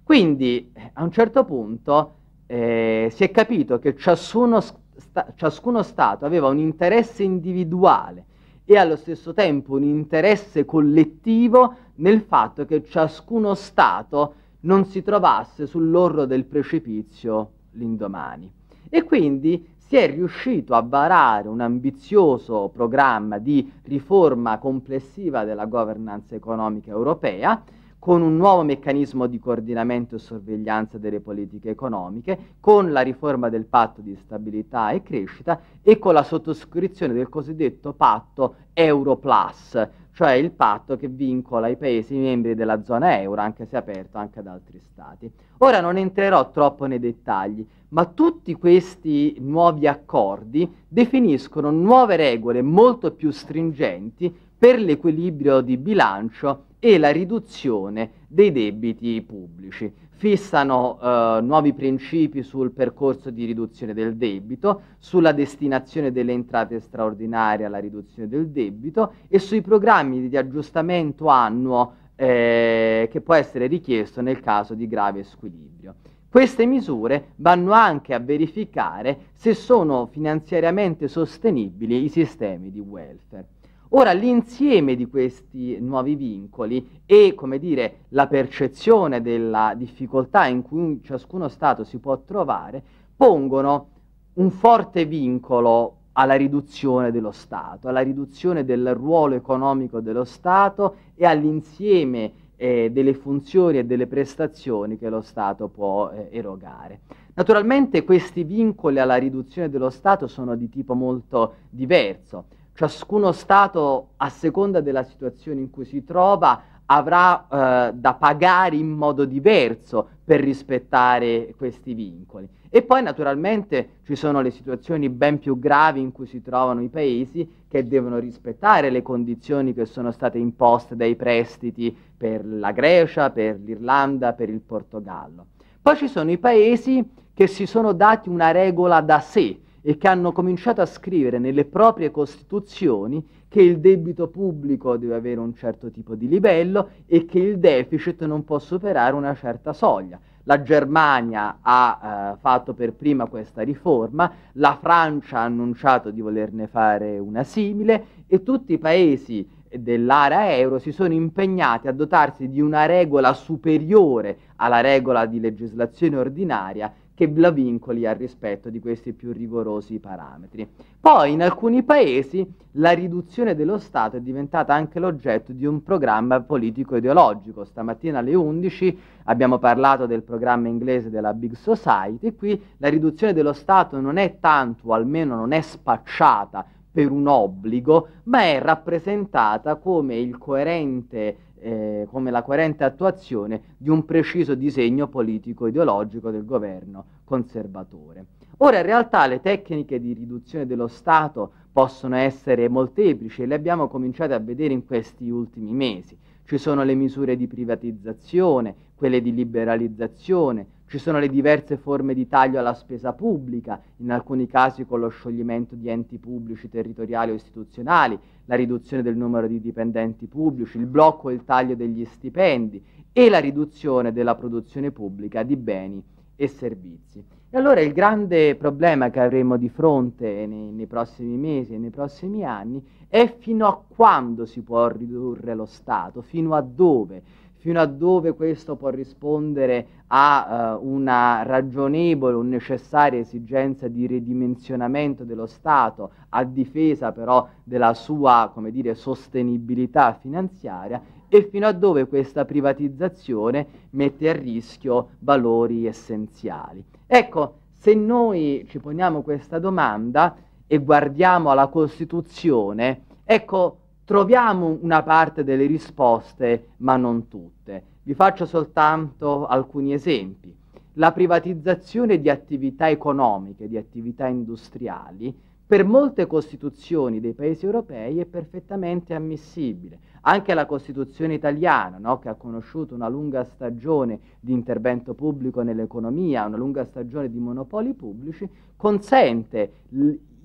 Quindi eh, a un certo punto eh, si è capito che ciascuno, sta, ciascuno Stato aveva un interesse individuale e allo stesso tempo un interesse collettivo nel fatto che ciascuno Stato non si trovasse sull'orlo del precipizio l'indomani. E quindi si è riuscito a varare un ambizioso programma di riforma complessiva della governance economica europea con un nuovo meccanismo di coordinamento e sorveglianza delle politiche economiche, con la riforma del patto di stabilità e crescita e con la sottoscrizione del cosiddetto patto Europlus, cioè il patto che vincola i Paesi membri della zona euro, anche se aperto anche ad altri Stati. Ora non entrerò troppo nei dettagli, ma tutti questi nuovi accordi definiscono nuove regole molto più stringenti per l'equilibrio di bilancio e la riduzione dei debiti pubblici. Fissano eh, nuovi principi sul percorso di riduzione del debito, sulla destinazione delle entrate straordinarie alla riduzione del debito e sui programmi di aggiustamento annuo eh, che può essere richiesto nel caso di grave squilibrio. Queste misure vanno anche a verificare se sono finanziariamente sostenibili i sistemi di welfare. Ora l'insieme di questi nuovi vincoli e, come dire, la percezione della difficoltà in cui ciascuno Stato si può trovare pongono un forte vincolo alla riduzione dello Stato, alla riduzione del ruolo economico dello Stato e all'insieme eh, delle funzioni e delle prestazioni che lo Stato può eh, erogare. Naturalmente questi vincoli alla riduzione dello Stato sono di tipo molto diverso. Ciascuno Stato, a seconda della situazione in cui si trova, avrà eh, da pagare in modo diverso per rispettare questi vincoli. E poi naturalmente ci sono le situazioni ben più gravi in cui si trovano i paesi che devono rispettare le condizioni che sono state imposte dai prestiti per la Grecia, per l'Irlanda, per il Portogallo. Poi ci sono i paesi che si sono dati una regola da sé, e che hanno cominciato a scrivere nelle proprie costituzioni che il debito pubblico deve avere un certo tipo di livello e che il deficit non può superare una certa soglia. La Germania ha eh, fatto per prima questa riforma, la Francia ha annunciato di volerne fare una simile e tutti i paesi dell'area euro si sono impegnati a dotarsi di una regola superiore alla regola di legislazione ordinaria che la vincoli al rispetto di questi più rigorosi parametri. Poi in alcuni paesi la riduzione dello Stato è diventata anche l'oggetto di un programma politico-ideologico. Stamattina alle 11 abbiamo parlato del programma inglese della Big Society, qui la riduzione dello Stato non è tanto, o almeno non è spacciata per un obbligo, ma è rappresentata come il coerente eh, come la coerente attuazione di un preciso disegno politico-ideologico del governo conservatore. Ora, in realtà le tecniche di riduzione dello Stato possono essere molteplici e le abbiamo cominciate a vedere in questi ultimi mesi. Ci sono le misure di privatizzazione, quelle di liberalizzazione, ci sono le diverse forme di taglio alla spesa pubblica, in alcuni casi con lo scioglimento di enti pubblici territoriali o istituzionali, la riduzione del numero di dipendenti pubblici, il blocco e il taglio degli stipendi e la riduzione della produzione pubblica di beni e servizi. E allora il grande problema che avremo di fronte nei, nei prossimi mesi e nei prossimi anni è fino a quando si può ridurre lo Stato, fino a dove fino a dove questo può rispondere a uh, una ragionevole o necessaria esigenza di ridimensionamento dello Stato a difesa però della sua come dire, sostenibilità finanziaria e fino a dove questa privatizzazione mette a rischio valori essenziali. Ecco, se noi ci poniamo questa domanda e guardiamo alla Costituzione, ecco troviamo una parte delle risposte, ma non tutte. Vi faccio soltanto alcuni esempi. La privatizzazione di attività economiche, di attività industriali, per molte costituzioni dei paesi europei è perfettamente ammissibile. Anche la Costituzione italiana, no, che ha conosciuto una lunga stagione di intervento pubblico nell'economia, una lunga stagione di monopoli pubblici, consente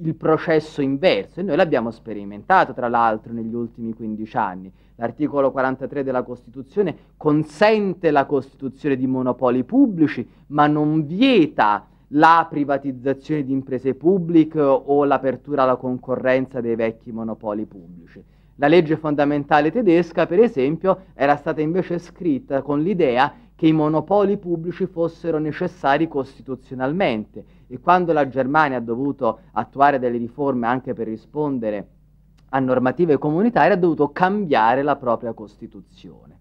il processo inverso e noi l'abbiamo sperimentato tra l'altro negli ultimi 15 anni. L'articolo 43 della Costituzione consente la costituzione di monopoli pubblici ma non vieta la privatizzazione di imprese pubbliche o l'apertura alla concorrenza dei vecchi monopoli pubblici. La legge fondamentale tedesca, per esempio, era stata invece scritta con l'idea che i monopoli pubblici fossero necessari costituzionalmente e quando la Germania ha dovuto attuare delle riforme anche per rispondere a normative comunitarie, ha dovuto cambiare la propria Costituzione.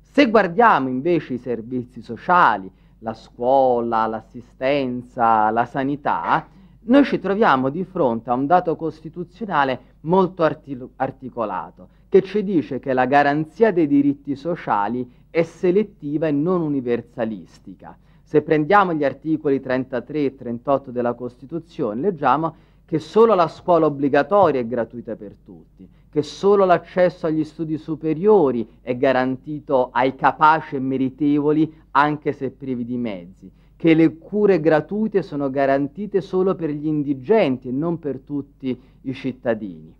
Se guardiamo invece i servizi sociali, la scuola, l'assistenza, la sanità, noi ci troviamo di fronte a un dato costituzionale molto articolato, che ci dice che la garanzia dei diritti sociali è selettiva e non universalistica. Se prendiamo gli articoli 33 e 38 della Costituzione, leggiamo che solo la scuola obbligatoria è gratuita per tutti, che solo l'accesso agli studi superiori è garantito ai capaci e meritevoli anche se privi di mezzi, che le cure gratuite sono garantite solo per gli indigenti e non per tutti i cittadini.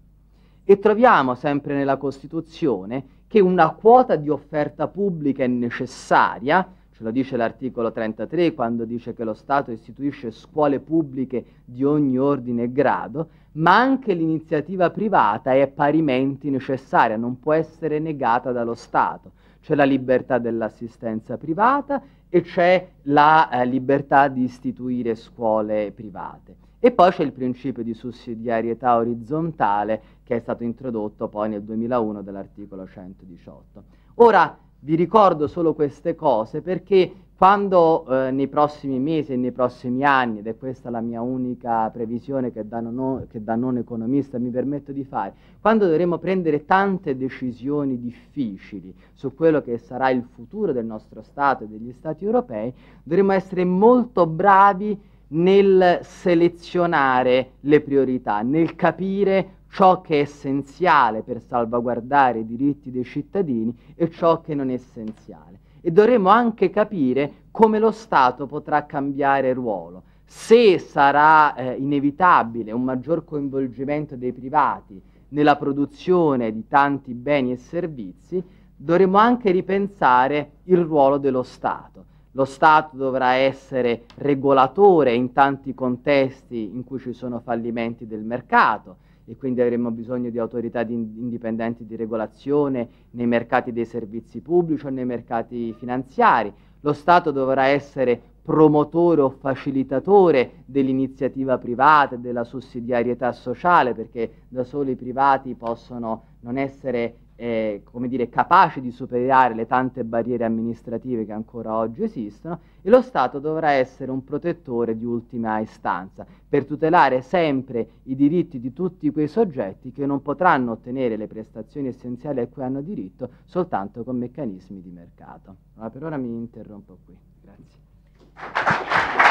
E troviamo sempre nella Costituzione che una quota di offerta pubblica è necessaria Ce lo dice l'articolo 33 quando dice che lo Stato istituisce scuole pubbliche di ogni ordine e grado, ma anche l'iniziativa privata è parimenti necessaria, non può essere negata dallo Stato. C'è la libertà dell'assistenza privata e c'è la eh, libertà di istituire scuole private. E poi c'è il principio di sussidiarietà orizzontale che è stato introdotto poi nel 2001 dall'articolo 118. Ora, vi ricordo solo queste cose perché quando eh, nei prossimi mesi e nei prossimi anni, ed è questa la mia unica previsione che da, non, che da non economista mi permetto di fare, quando dovremo prendere tante decisioni difficili su quello che sarà il futuro del nostro Stato e degli Stati europei, dovremo essere molto bravi nel selezionare le priorità, nel capire ciò che è essenziale per salvaguardare i diritti dei cittadini e ciò che non è essenziale. E dovremo anche capire come lo Stato potrà cambiare ruolo. Se sarà eh, inevitabile un maggior coinvolgimento dei privati nella produzione di tanti beni e servizi, dovremo anche ripensare il ruolo dello Stato. Lo Stato dovrà essere regolatore in tanti contesti in cui ci sono fallimenti del mercato, e quindi avremmo bisogno di autorità di indipendenti di regolazione nei mercati dei servizi pubblici o nei mercati finanziari. Lo Stato dovrà essere promotore o facilitatore dell'iniziativa privata, e della sussidiarietà sociale, perché da soli i privati possono non essere eh, come dire, capace di superare le tante barriere amministrative che ancora oggi esistono e lo Stato dovrà essere un protettore di ultima istanza per tutelare sempre i diritti di tutti quei soggetti che non potranno ottenere le prestazioni essenziali a cui hanno diritto soltanto con meccanismi di mercato. Allora, per ora mi interrompo qui. Grazie.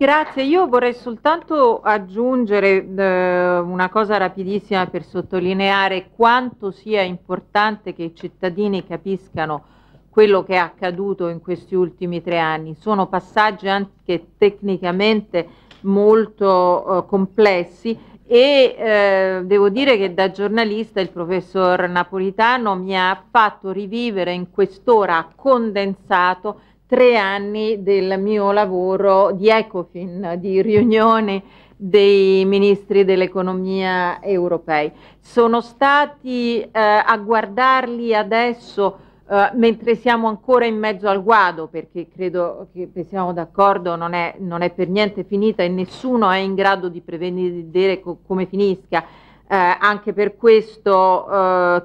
Grazie, io vorrei soltanto aggiungere eh, una cosa rapidissima per sottolineare quanto sia importante che i cittadini capiscano quello che è accaduto in questi ultimi tre anni. Sono passaggi anche tecnicamente molto eh, complessi e eh, devo dire che da giornalista il professor Napolitano mi ha fatto rivivere in quest'ora condensato tre anni del mio lavoro di Ecofin, di riunione dei ministri dell'economia europei. Sono stati eh, a guardarli adesso eh, mentre siamo ancora in mezzo al guado, perché credo che siamo d'accordo, non, non è, per niente finita e nessuno è in grado di prevedere co come finisca. Eh, anche per questo eh,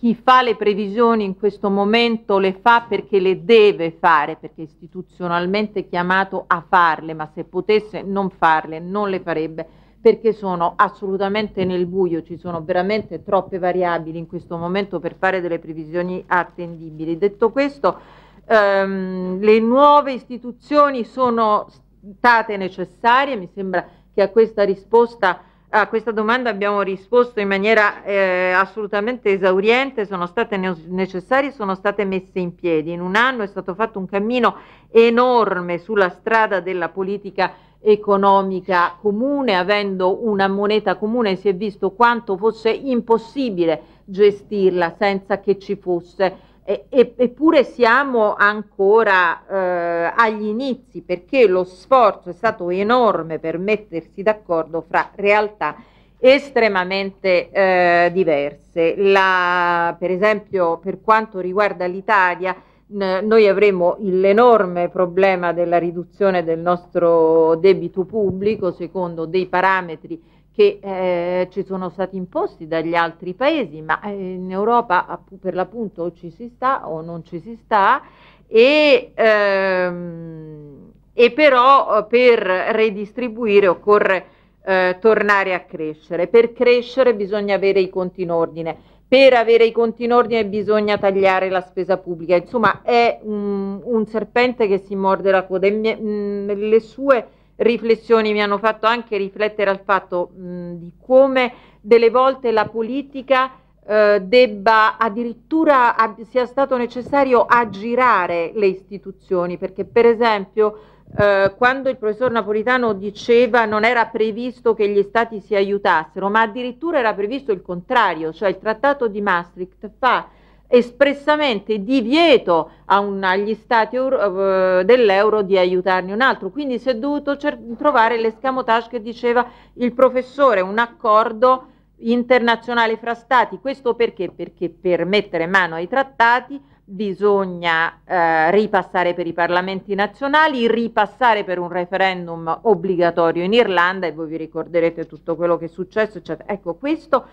chi fa le previsioni in questo momento le fa perché le deve fare, perché è istituzionalmente chiamato a farle, ma se potesse non farle, non le farebbe, perché sono assolutamente nel buio, ci sono veramente troppe variabili in questo momento per fare delle previsioni attendibili. Detto questo, ehm, le nuove istituzioni sono state necessarie, mi sembra che a questa risposta a questa domanda abbiamo risposto in maniera eh, assolutamente esauriente, sono state ne necessarie, sono state messe in piedi. In un anno è stato fatto un cammino enorme sulla strada della politica economica comune, avendo una moneta comune si è visto quanto fosse impossibile gestirla senza che ci fosse e, e, eppure siamo ancora eh, agli inizi perché lo sforzo è stato enorme per mettersi d'accordo fra realtà estremamente eh, diverse. La, per esempio per quanto riguarda l'Italia, noi avremo l'enorme problema della riduzione del nostro debito pubblico secondo dei parametri che eh, ci sono stati imposti dagli altri paesi, ma eh, in Europa per l'appunto ci si sta o non ci si sta e, ehm, e però eh, per redistribuire occorre eh, tornare a crescere. Per crescere bisogna avere i conti in ordine, per avere i conti in ordine bisogna tagliare la spesa pubblica, insomma è un, un serpente che si morde la coda e mh, mm, le sue riflessioni mi hanno fatto anche riflettere al fatto mh, di come delle volte la politica eh, debba addirittura ad, sia stato necessario aggirare le istituzioni, perché per esempio eh, quando il professor Napolitano diceva non era previsto che gli stati si aiutassero, ma addirittura era previsto il contrario, cioè il trattato di Maastricht fa espressamente divieto un, agli stati uh, dell'euro di aiutarne un altro. Quindi si è dovuto trovare l'escamotage che diceva il professore, un accordo internazionale fra stati. Questo perché? Perché per mettere mano ai trattati bisogna eh, ripassare per i parlamenti nazionali, ripassare per un referendum obbligatorio in Irlanda e voi vi ricorderete tutto quello che è successo, eccetera. Ecco, questo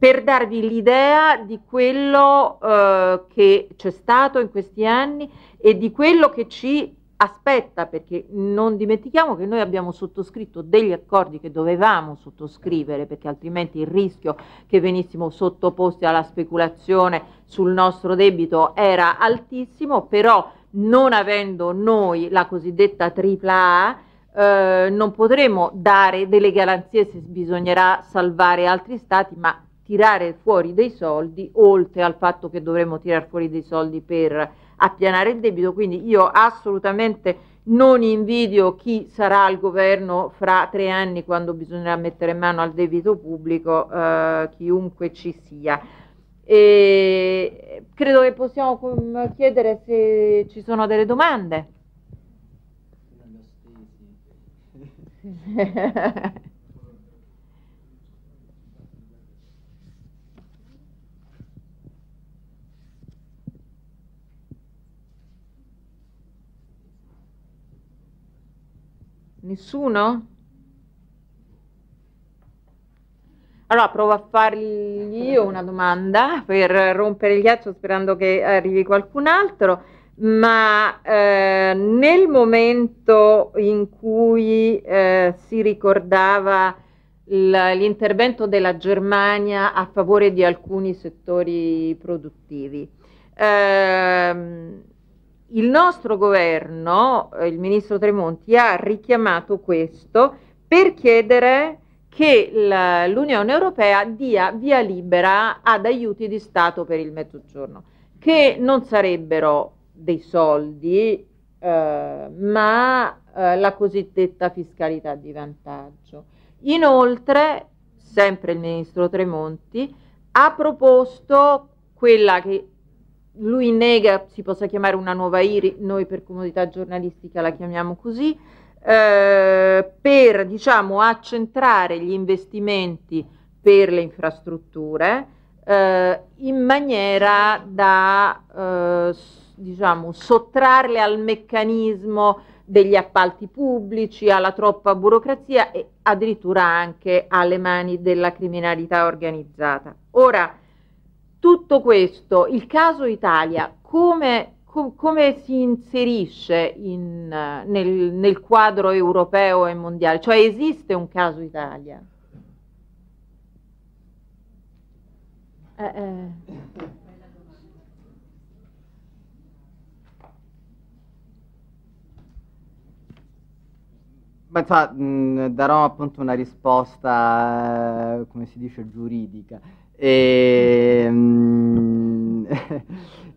per darvi l'idea di quello eh, che c'è stato in questi anni e di quello che ci aspetta, perché non dimentichiamo che noi abbiamo sottoscritto degli accordi che dovevamo sottoscrivere, perché altrimenti il rischio che venissimo sottoposti alla speculazione sul nostro debito era altissimo, però non avendo noi la cosiddetta AAA, eh, non potremo dare delle garanzie se bisognerà salvare altri stati, ma tirare fuori dei soldi, oltre al fatto che dovremmo tirare fuori dei soldi per appianare il debito. Quindi io assolutamente non invidio chi sarà al governo fra tre anni quando bisognerà mettere mano al debito pubblico, eh, chiunque ci sia. E credo che possiamo mm, chiedere se ci sono delle domande. Nessuno? Allora provo a fargli io una domanda per rompere il ghiaccio sperando che arrivi qualcun altro, ma eh, nel momento in cui eh, si ricordava l'intervento della Germania a favore di alcuni settori produttivi, eh, il nostro governo, eh, il ministro Tremonti, ha richiamato questo per chiedere che l'Unione Europea dia via libera ad aiuti di Stato per il Mezzogiorno, che non sarebbero dei soldi, eh, ma eh, la cosiddetta fiscalità di vantaggio. Inoltre, sempre il ministro Tremonti ha proposto quella che lui nega si possa chiamare una nuova IRI, noi per comodità giornalistica la chiamiamo così, eh, per diciamo, accentrare gli investimenti per le infrastrutture eh, in maniera da eh, diciamo, sottrarle al meccanismo degli appalti pubblici, alla troppa burocrazia e addirittura anche alle mani della criminalità organizzata. Ora, tutto questo, il caso Italia, come, com, come si inserisce in, nel, nel quadro europeo e mondiale? Cioè esiste un caso Italia? Eh, eh. Beh, insomma, darò appunto una risposta, eh, come si dice, giuridica. E, ehm,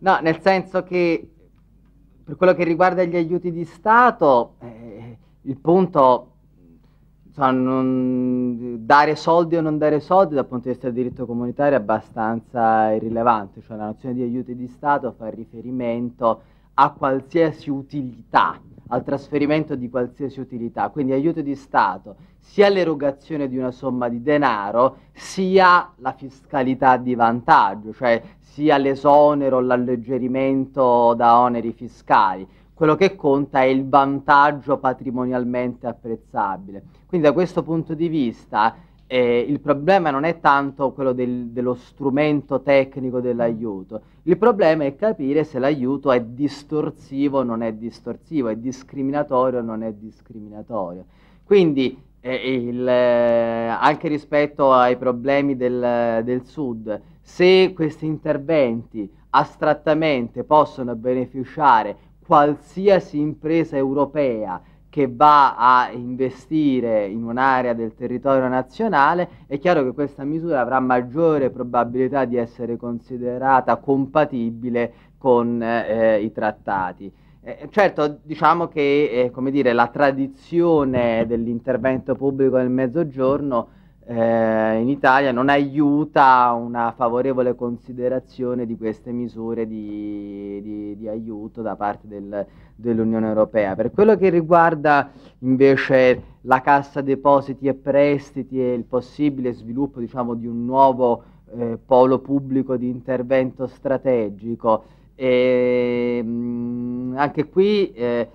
no, nel senso che per quello che riguarda gli aiuti di Stato, eh, il punto cioè, non, dare soldi o non dare soldi dal punto di vista del diritto comunitario è abbastanza irrilevante, cioè la nozione di aiuti di Stato fa riferimento a qualsiasi utilità al trasferimento di qualsiasi utilità, quindi aiuto di Stato, sia l'erogazione di una somma di denaro, sia la fiscalità di vantaggio, cioè sia l'esonero, l'alleggerimento da oneri fiscali. Quello che conta è il vantaggio patrimonialmente apprezzabile. Quindi da questo punto di vista eh, il problema non è tanto quello del, dello strumento tecnico dell'aiuto, mm. il problema è capire se l'aiuto è distorsivo o non è distorsivo, è discriminatorio o non è discriminatorio. Quindi eh, il, eh, anche rispetto ai problemi del, del Sud, se questi interventi astrattamente possono beneficiare qualsiasi impresa europea che va a investire in un'area del territorio nazionale, è chiaro che questa misura avrà maggiore probabilità di essere considerata compatibile con eh, i trattati. Eh, eh certo, diciamo che eh, dire, la tradizione dell'intervento pubblico nel mezzogiorno eh, in Italia non aiuta una favorevole considerazione di queste misure di, di, di aiuto da parte del, dell'Unione Europea. Per quello che riguarda invece la cassa depositi e prestiti e il possibile sviluppo diciamo, di un nuovo eh, polo pubblico di intervento strategico, e, ehm, mh, anche qui... Eh,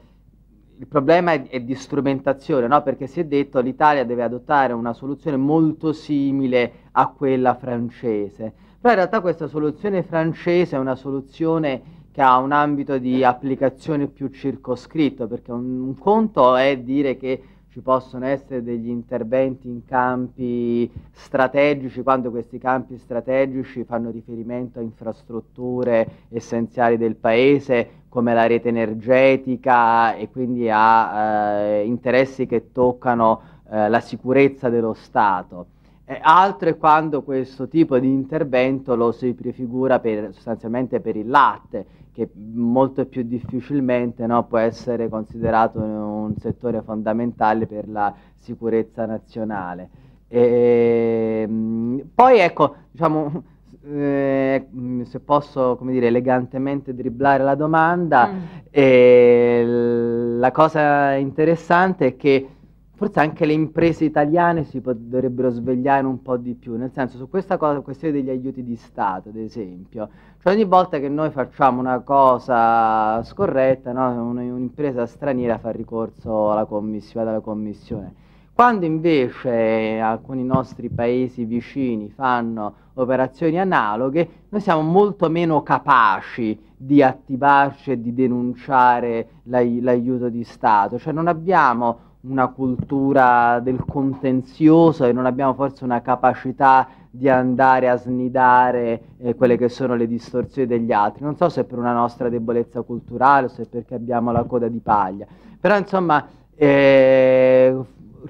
il problema è, è di strumentazione, no? perché si è detto che l'Italia deve adottare una soluzione molto simile a quella francese, però in realtà questa soluzione francese è una soluzione che ha un ambito di applicazione più circoscritto, perché un, un conto è dire che ci possono essere degli interventi in campi strategici quando questi campi strategici fanno riferimento a infrastrutture essenziali del paese come la rete energetica e quindi ha eh, interessi che toccano eh, la sicurezza dello Stato. E altro è quando questo tipo di intervento lo si prefigura per, sostanzialmente per il latte, che molto più difficilmente no, può essere considerato un settore fondamentale per la sicurezza nazionale. E, mm, poi ecco, diciamo, eh, se posso come dire, elegantemente dribblare la domanda, mm. eh, la cosa interessante è che forse anche le imprese italiane si dovrebbero svegliare un po' di più, nel senso su questa cosa, questione degli aiuti di Stato, ad esempio, cioè ogni volta che noi facciamo una cosa scorretta, no? un'impresa straniera fa ricorso alla commissione, alla commissione. Quando invece eh, alcuni nostri paesi vicini fanno operazioni analoghe, noi siamo molto meno capaci di attivarci e di denunciare l'aiuto di Stato, cioè non abbiamo una cultura del contenzioso e non abbiamo forse una capacità di andare a snidare eh, quelle che sono le distorsioni degli altri. Non so se per una nostra debolezza culturale o se perché abbiamo la coda di paglia, però insomma eh,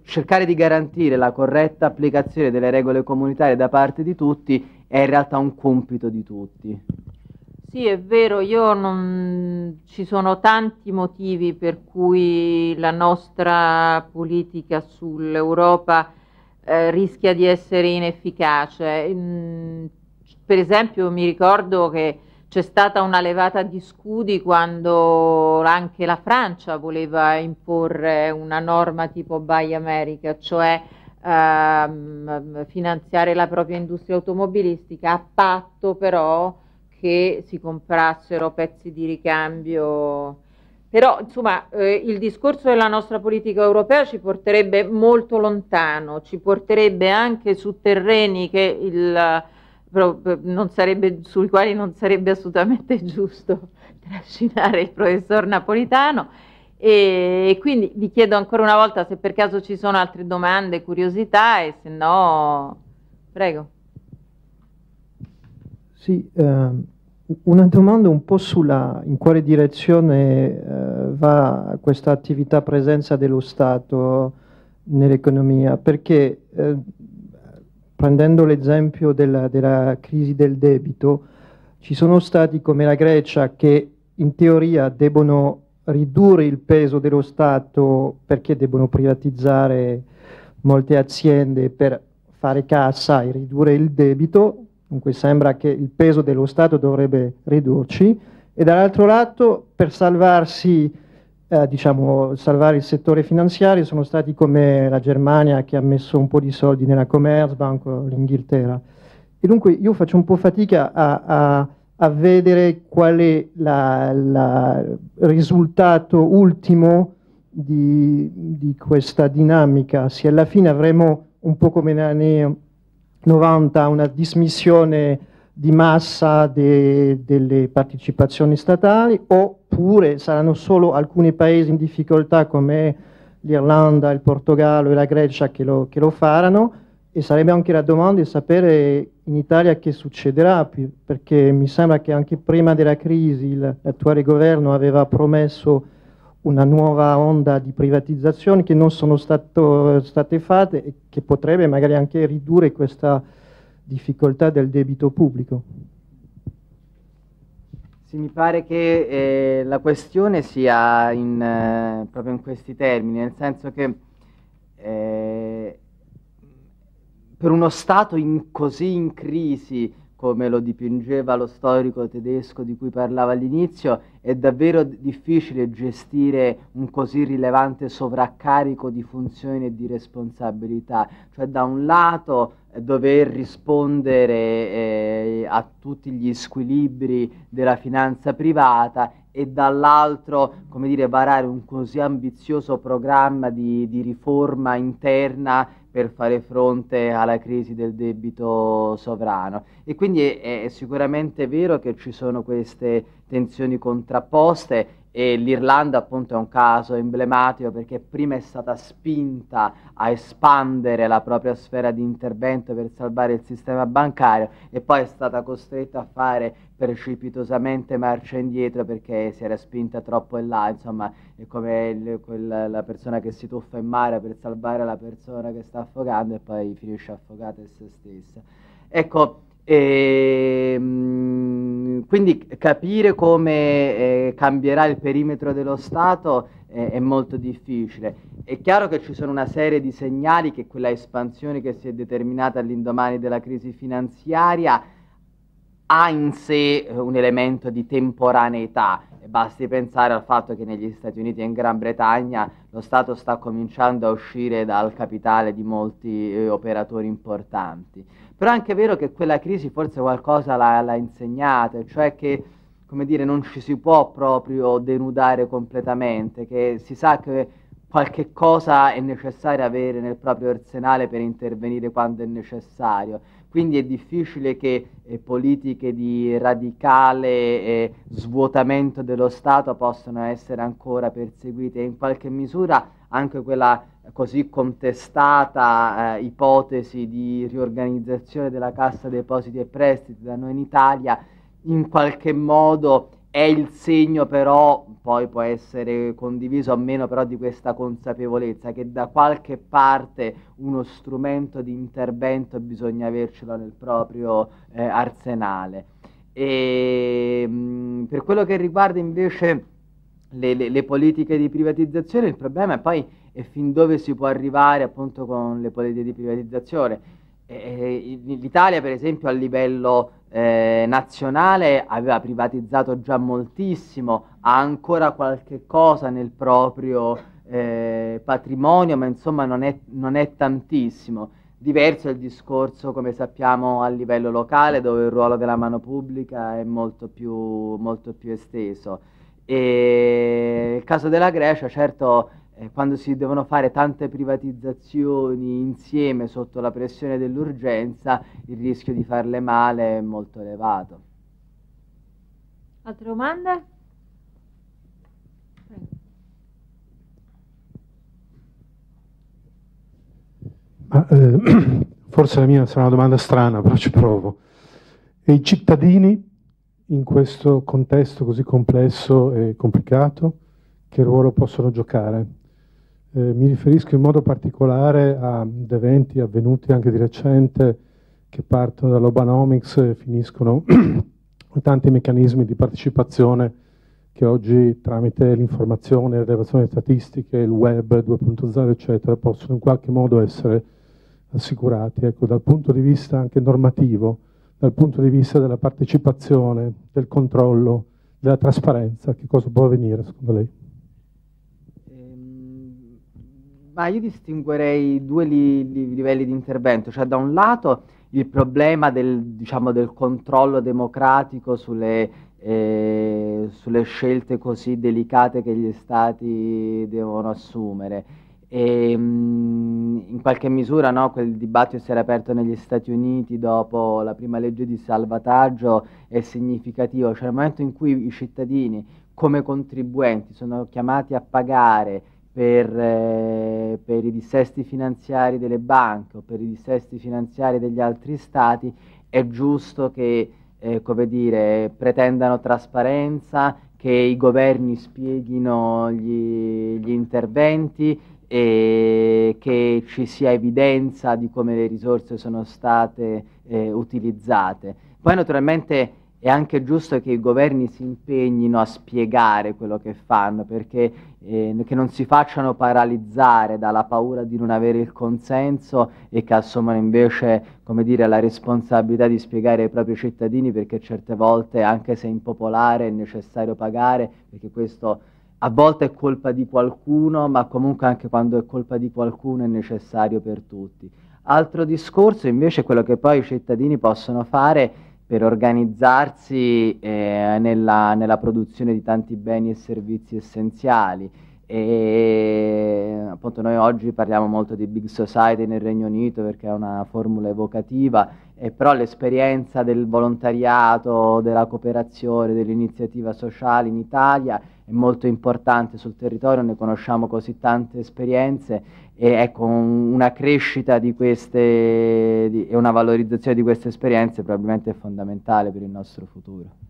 cercare di garantire la corretta applicazione delle regole comunitarie da parte di tutti è in realtà un compito di tutti. Sì, è vero, io non... ci sono tanti motivi per cui la nostra politica sull'Europa eh, rischia di essere inefficace. per esempio mi ricordo che c'è stata una levata di scudi quando anche la Francia voleva imporre una norma tipo Buy America, cioè ehm, finanziare la propria industria automobilistica a patto però che si comprassero pezzi di ricambio. Però insomma eh, il discorso della nostra politica europea ci porterebbe molto lontano, ci porterebbe anche su terreni che il eh, sarebbe, sui quali non sarebbe assolutamente giusto trascinare il professor Napolitano. E quindi vi chiedo ancora una volta se per caso ci sono altre domande, curiosità e se no, prego. Sì, ehm, una domanda un po' sulla in quale direzione eh, va questa attività presenza dello Stato nell'economia, perché eh, prendendo l'esempio della, della crisi del debito, ci sono stati come la Grecia che in teoria debbono ridurre il peso dello Stato perché debbono privatizzare molte aziende per fare cassa e ridurre il debito, dunque sembra che il peso dello Stato dovrebbe ridurci, e dall'altro lato per salvarsi eh, diciamo, salvare il settore finanziario sono stati come la Germania che ha messo un po' di soldi nella Commerzbank o l'Inghilterra. E dunque io faccio un po' fatica a, a, a vedere qual è il risultato ultimo di, di, questa dinamica, se alla fine avremo un po' come negli anni 90 una dismissione di massa de, delle partecipazioni statali oppure saranno solo alcuni paesi in difficoltà come l'Irlanda, il Portogallo e la Grecia che lo, che lo faranno e sarebbe anche la domanda di sapere in Italia che succederà perché mi sembra che anche prima della crisi l'attuale governo aveva promesso una nuova onda di privatizzazioni che non sono stato, state fatte e che potrebbe magari anche ridurre questa difficoltà del debito pubblico. Sì, mi pare che eh, la questione sia in, eh, proprio in questi termini, nel senso che eh, per uno Stato in, così in crisi, come lo dipingeva lo storico tedesco di cui parlava all'inizio, è davvero difficile gestire un così rilevante sovraccarico di funzioni e di responsabilità. Cioè da un lato eh, dover rispondere eh, a tutti gli squilibri della finanza privata e dall'altro come dire, varare un così ambizioso programma di, di riforma interna per fare fronte alla crisi del debito sovrano. E quindi è, è sicuramente vero che ci sono queste tensioni contrapposte e l'Irlanda appunto è un caso emblematico perché prima è stata spinta a espandere la propria sfera di intervento per salvare il sistema bancario e poi è stata costretta a fare precipitosamente marcia indietro perché si era spinta troppo in là, insomma è come il, quella, la persona che si tuffa in mare per salvare la persona che sta affogando e poi finisce affogata se stessa. Ecco, e, ehm, quindi capire come eh, cambierà il perimetro dello Stato eh, è molto difficile. È chiaro che ci sono una serie di segnali che quella espansione che si è determinata all'indomani della crisi finanziaria ha in sé eh, un elemento di temporaneità. Basti pensare al fatto che negli Stati Uniti e in Gran Bretagna lo Stato sta cominciando a uscire dal capitale di molti eh, operatori importanti. Però è anche vero che quella crisi forse qualcosa l'ha, insegnata, cioè che come dire, non ci si può proprio denudare completamente, che si sa che qualche cosa è necessario avere nel proprio arsenale per intervenire quando è necessario. Quindi è difficile che eh, politiche di radicale eh, svuotamento dello Stato possano essere ancora perseguite. In qualche misura anche quella così contestata eh, ipotesi di riorganizzazione della Cassa Depositi e Prestiti da noi in Italia, in qualche modo è il segno però, poi può essere condiviso o meno però di questa consapevolezza che da qualche parte uno strumento di intervento bisogna avercelo nel proprio eh, arsenale. E, ehm, mh, per quello che riguarda invece le, le, le, politiche di privatizzazione, il problema è poi è fin dove si può arrivare appunto con le politiche di privatizzazione. E, e, L'Italia per esempio a livello eh, nazionale aveva privatizzato già moltissimo, ha ancora qualche cosa nel proprio eh, patrimonio, ma insomma non è, non è tantissimo. Diverso è il discorso, come sappiamo, a livello locale, dove il ruolo della mano pubblica è molto più, molto più esteso. E il caso della Grecia, certo, eh, quando si devono fare tante privatizzazioni insieme sotto la pressione dell'urgenza, il rischio di farle male è molto elevato. Altre domande? Ma, eh, forse la mia sarà una domanda strana, però ci provo. E i cittadini in questo contesto così complesso e complicato che ruolo possono giocare. Eh, mi riferisco in modo particolare ad eventi avvenuti anche di recente che partono dall'Obanomics e finiscono con tanti meccanismi di partecipazione che oggi tramite l'informazione, la rilevazione statistiche, il web 2.0 eccetera possono in qualche modo essere assicurati. Ecco, dal punto di vista anche normativo, dal punto di vista della partecipazione, del controllo, della trasparenza? Che cosa può avvenire secondo lei? Ehm, ma io distinguerei due li, li, livelli di intervento, cioè da un lato il problema del, diciamo, del controllo democratico sulle, eh, sulle scelte così delicate che gli stati devono assumere e, mh, mm, in qualche misura no, quel dibattito si era aperto negli Stati Uniti dopo la prima legge di salvataggio è significativo, cioè nel momento in cui i cittadini come contribuenti sono chiamati a pagare per, eh, per i dissesti finanziari delle banche o per i dissesti finanziari degli altri stati, è giusto che eh, come dire, pretendano trasparenza, che i governi spieghino gli, gli interventi, e che ci sia evidenza di come le risorse sono state eh, utilizzate. Poi naturalmente è anche giusto che i governi si impegnino a spiegare quello che fanno, perché eh, che non si facciano paralizzare dalla paura di non avere il consenso e che assumano invece dire, la responsabilità di spiegare ai propri cittadini perché certe volte, anche se impopolare, è necessario pagare, perché questo a volte è colpa di qualcuno, ma comunque anche quando è colpa di qualcuno è necessario per tutti. Altro discorso invece è quello che poi i cittadini possono fare per organizzarsi eh, nella, nella produzione di tanti beni e servizi essenziali. E appunto noi oggi parliamo molto di big society nel Regno Unito perché è una formula evocativa, eh, però l'esperienza del volontariato, della cooperazione, dell'iniziativa sociale in Italia è molto importante sul territorio, ne conosciamo così tante esperienze e ecco una crescita di queste di, e una valorizzazione di queste esperienze probabilmente è fondamentale per il nostro futuro.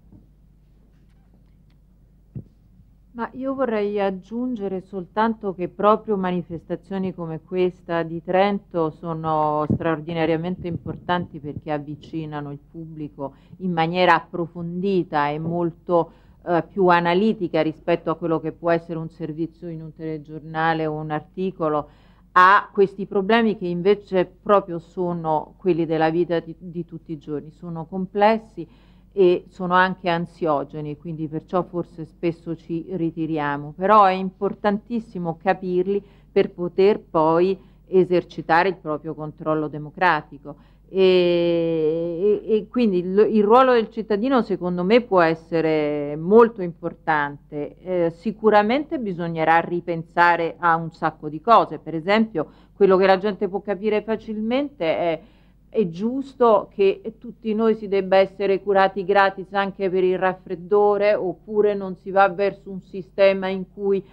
Ma io vorrei aggiungere soltanto che proprio manifestazioni come questa di Trento sono straordinariamente importanti perché avvicinano il pubblico in maniera approfondita e molto eh, più analitica rispetto a quello che può essere un servizio in un telegiornale o un articolo, ha questi problemi che invece proprio sono quelli della vita di, di tutti i giorni, sono complessi e sono anche ansiogeni, quindi perciò forse spesso ci ritiriamo, però è importantissimo capirli per poter poi esercitare il proprio controllo democratico e, e, e, quindi il, il, ruolo del cittadino secondo me può essere molto importante. Eh, sicuramente bisognerà ripensare a un sacco di cose, per esempio quello che la gente può capire facilmente è è giusto che tutti noi si debba essere curati gratis anche per il raffreddore oppure non si va verso un sistema in cui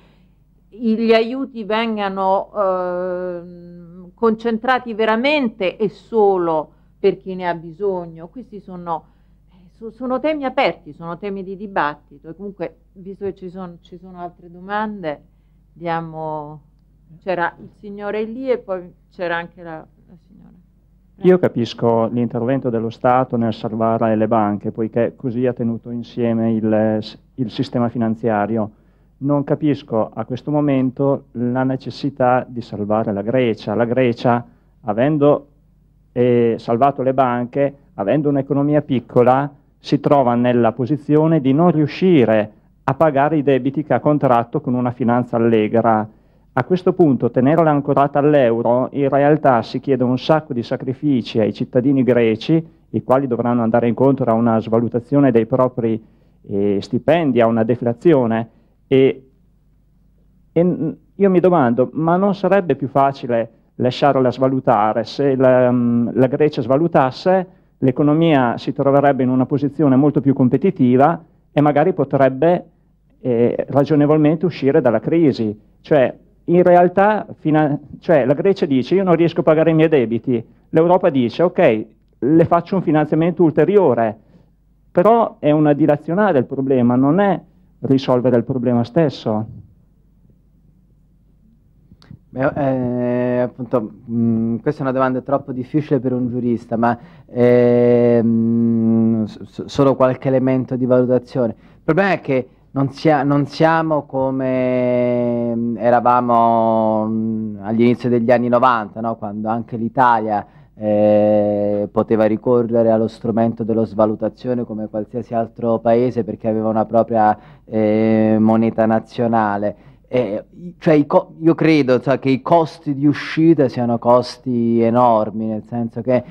gli aiuti vengano eh, concentrati veramente e solo per chi ne ha bisogno. Questi sono, eh, sono temi aperti, sono temi di dibattito. comunque, visto che ci sono, ci sono altre domande, diamo... c'era il signore lì e poi c'era anche la, la signora. Io capisco l'intervento dello Stato nel salvare le banche, poiché così ha tenuto insieme il, il sistema finanziario non capisco a questo momento la necessità di salvare la Grecia. La Grecia, avendo eh, salvato le banche, avendo un'economia piccola, si trova nella posizione di non riuscire a pagare i debiti che ha contratto con una finanza allegra. A questo punto tenerla ancorata all'euro in realtà si chiede un sacco di sacrifici ai cittadini greci, i quali dovranno andare incontro a una svalutazione dei propri eh, stipendi, a una deflazione, e, e io mi domando, ma non sarebbe più facile lasciarla svalutare? Se la, mm, la Grecia svalutasse, l'economia si troverebbe in una posizione molto più competitiva e magari potrebbe eh, ragionevolmente uscire dalla crisi. Cioè, in realtà cioè, la Grecia dice io non riesco a pagare i miei debiti, l'Europa dice ok, le faccio un finanziamento ulteriore, però è una dilazionale del problema, non è risolvere il problema stesso. Beh, eh, appunto, mh, mm, questa è una domanda troppo difficile per un giurista, ma eh, mh, solo qualche elemento di valutazione. Il problema è che non, sia, non siamo come ehm, eravamo mh, mm, all'inizio degli anni 90, no? quando anche l'Italia eh, poteva ricorrere allo strumento dello svalutazione come qualsiasi altro paese perché aveva una propria eh, moneta nazionale. Eh, cioè, io credo cioè, che i costi di uscita siano costi enormi, nel senso che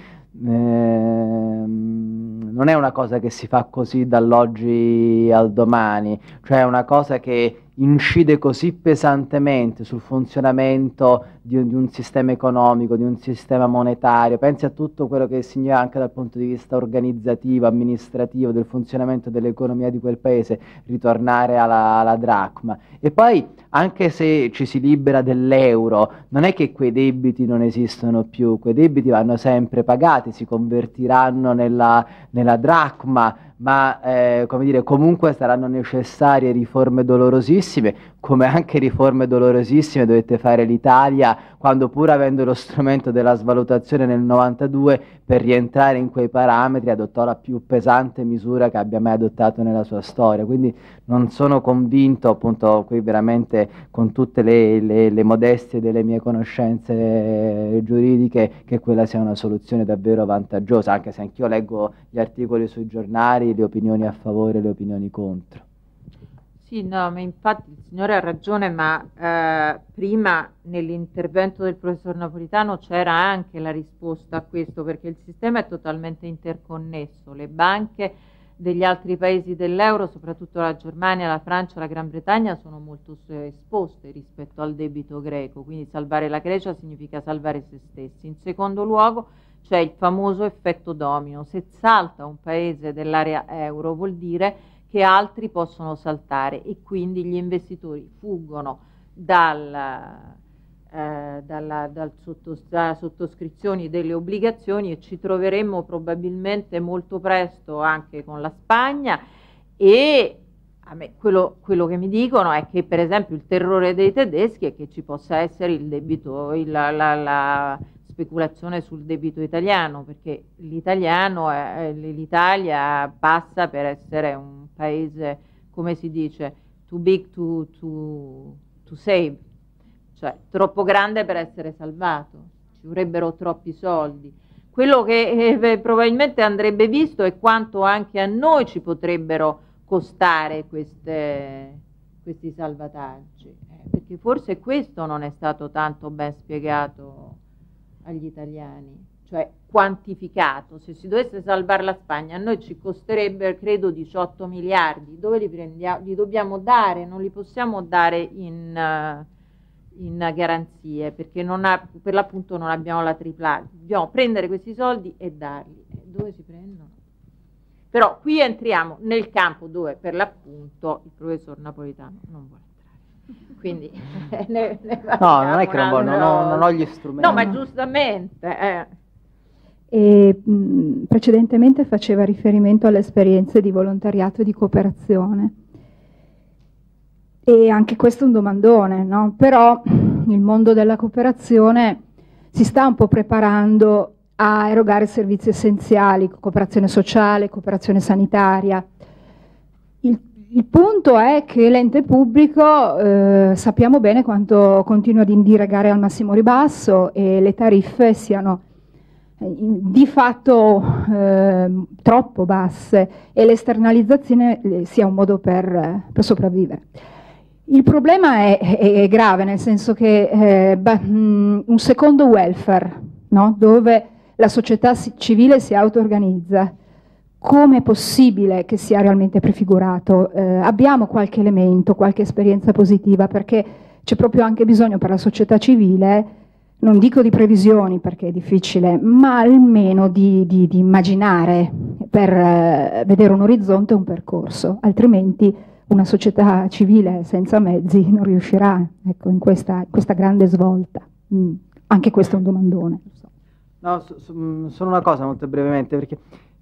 ehm, non è una cosa che si fa così dall'oggi al domani, cioè è una cosa che incide così pesantemente sul funzionamento di, di, un sistema economico, di un sistema monetario, pensi a tutto quello che significa anche dal punto di vista organizzativo, amministrativo, del funzionamento dell'economia di quel paese, ritornare alla, alla dracma. E poi anche se ci si libera dell'euro, non è che quei debiti non esistono più, quei debiti vanno sempre pagati, si convertiranno nella, nella dracma, ma eh, come dire, comunque saranno necessarie riforme dolorosissime, come anche riforme dolorosissime dovette fare l'Italia, quando pur avendo lo strumento della svalutazione nel 92, per rientrare in quei parametri adottò la più pesante misura che abbia mai adottato nella sua storia. Quindi non sono convinto, appunto, qui veramente con tutte le, le, le modestie delle mie conoscenze eh, giuridiche, che quella sia una soluzione davvero vantaggiosa, anche se anch'io leggo gli articoli sui giornali, le opinioni a favore e le opinioni contro. Sì, no, ma infatti il signore ha ragione, ma eh, prima nell'intervento del professor Napolitano c'era anche la risposta a questo, perché il sistema è totalmente interconnesso. Le banche degli altri paesi dell'euro, soprattutto la Germania, la Francia, la Gran Bretagna, sono molto esposte rispetto al debito greco, quindi salvare la Grecia significa salvare se stessi. In secondo luogo c'è il famoso effetto domino, se salta un paese dell'area euro vuol dire che altri possono saltare e quindi gli investitori fuggono dal, eh, dalla, dal sottos sottoscrizioni delle obbligazioni e ci troveremmo probabilmente molto presto anche con la Spagna e me, quello, quello, che mi dicono è che per esempio il terrore dei tedeschi è che ci possa essere il debito, il, la, la, la speculazione sul debito italiano perché l'italiano, l'Italia passa per essere un paese, come si dice, too big to, to, to save, cioè troppo grande per essere salvato, ci vorrebbero troppi soldi. Quello che eh, probabilmente andrebbe visto è quanto anche a noi ci potrebbero costare queste, questi salvataggi, eh, perché forse questo non è stato tanto ben spiegato agli italiani cioè quantificato, se si dovesse salvare la Spagna a noi ci costerebbe credo 18 miliardi, dove li prendiamo? Li dobbiamo dare, non li possiamo dare in, eh, in garanzie perché ha, per l'appunto non abbiamo la tripla A, dobbiamo prendere questi soldi e darli. Eh, dove si prendono? Però qui entriamo nel campo dove per l'appunto il professor Napolitano non vuole quindi ne, ne no non è che non, voglio, non, ho, non ho gli strumenti no ma giustamente eh e mh, precedentemente faceva riferimento alle esperienze di volontariato e di cooperazione. E anche questo è un domandone, no? però il mondo della cooperazione si sta un po' preparando a erogare servizi essenziali, cooperazione sociale, cooperazione sanitaria. Il, il punto è che l'ente pubblico eh, sappiamo bene quanto continua ad indiregare al massimo ribasso e le tariffe siano di fatto eh, troppo basse e l'esternalizzazione eh, sia un modo per, eh, per sopravvivere. Il problema è, è, è, grave, nel senso che eh, bah, mh, mm, un secondo welfare, no? dove la società civile si auto-organizza, come è possibile che sia realmente prefigurato? Eh, abbiamo qualche elemento, qualche esperienza positiva, perché c'è proprio anche bisogno per la società civile non dico di previsioni perché è difficile, ma almeno di, di, di immaginare per eh, vedere un orizzonte e un percorso, altrimenti una società civile senza mezzi non riuscirà ecco, in, questa, questa, grande svolta. Mm. Anche questo è un domandone. No, mm, sono una cosa molto brevemente, perché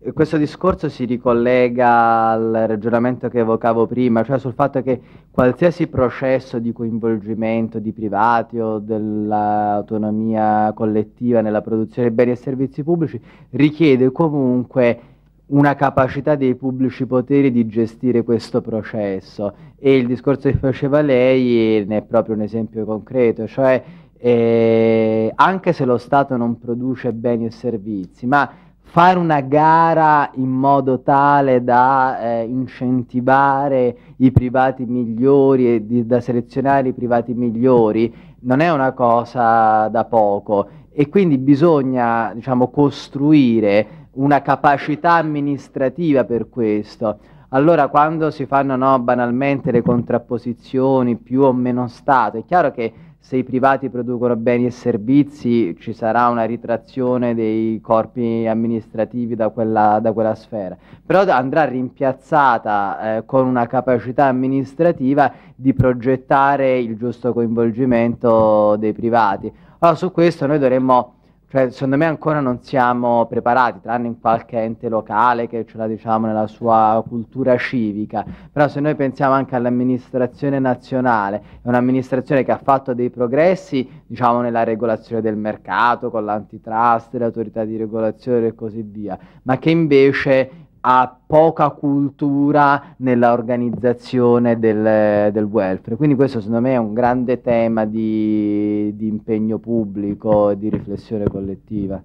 eh, questo discorso si ricollega al ragionamento che evocavo prima, cioè sul fatto che qualsiasi processo di coinvolgimento di privati o dell'autonomia collettiva nella produzione di beni e servizi pubblici richiede comunque una capacità dei pubblici poteri di gestire questo processo e il discorso che faceva lei ne è proprio un esempio concreto, cioè eh, anche se lo Stato non produce beni e servizi, ma fare una gara in modo tale da eh, incentivare i privati migliori e di, da selezionare i privati migliori non è una cosa da poco e quindi bisogna diciamo, costruire una capacità amministrativa per questo. Allora quando si fanno no, banalmente le contrapposizioni più o meno Stato, è chiaro che se i privati producono beni e servizi ci sarà una ritrazione dei corpi amministrativi da quella, da quella sfera, però andrà rimpiazzata eh, con una capacità amministrativa di progettare il giusto coinvolgimento dei privati. Allora su questo noi dovremmo cioè, secondo me ancora non siamo preparati, tranne in qualche ente locale che ce l'ha diciamo nella sua cultura civica, però se noi pensiamo anche all'amministrazione nazionale, è un'amministrazione che ha fatto dei progressi, diciamo, nella regolazione del mercato, con l'antitrust, le autorità di regolazione e così via, ma che invece ha poca cultura nell'organizzazione del, del, welfare. Quindi questo secondo me è un grande tema di, di impegno pubblico e di riflessione collettiva.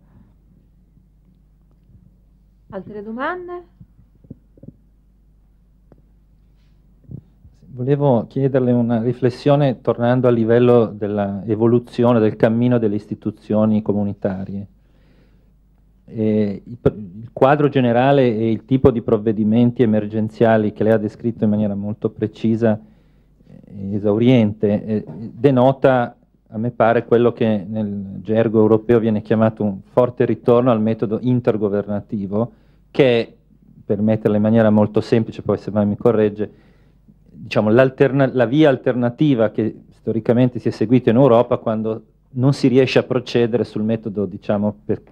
Altre domande? Volevo chiederle una riflessione tornando a livello dell'evoluzione, del cammino delle istituzioni comunitarie. Eh, quadro generale e il tipo di provvedimenti emergenziali che lei ha descritto in maniera molto precisa e esauriente eh, denota, a me pare, quello che nel gergo europeo viene chiamato un forte ritorno al metodo intergovernativo, che, per metterla in maniera molto semplice, poi se mai mi corregge, diciamo, la via alternativa che storicamente si è seguita in Europa quando non si riesce a procedere sul metodo diciamo, per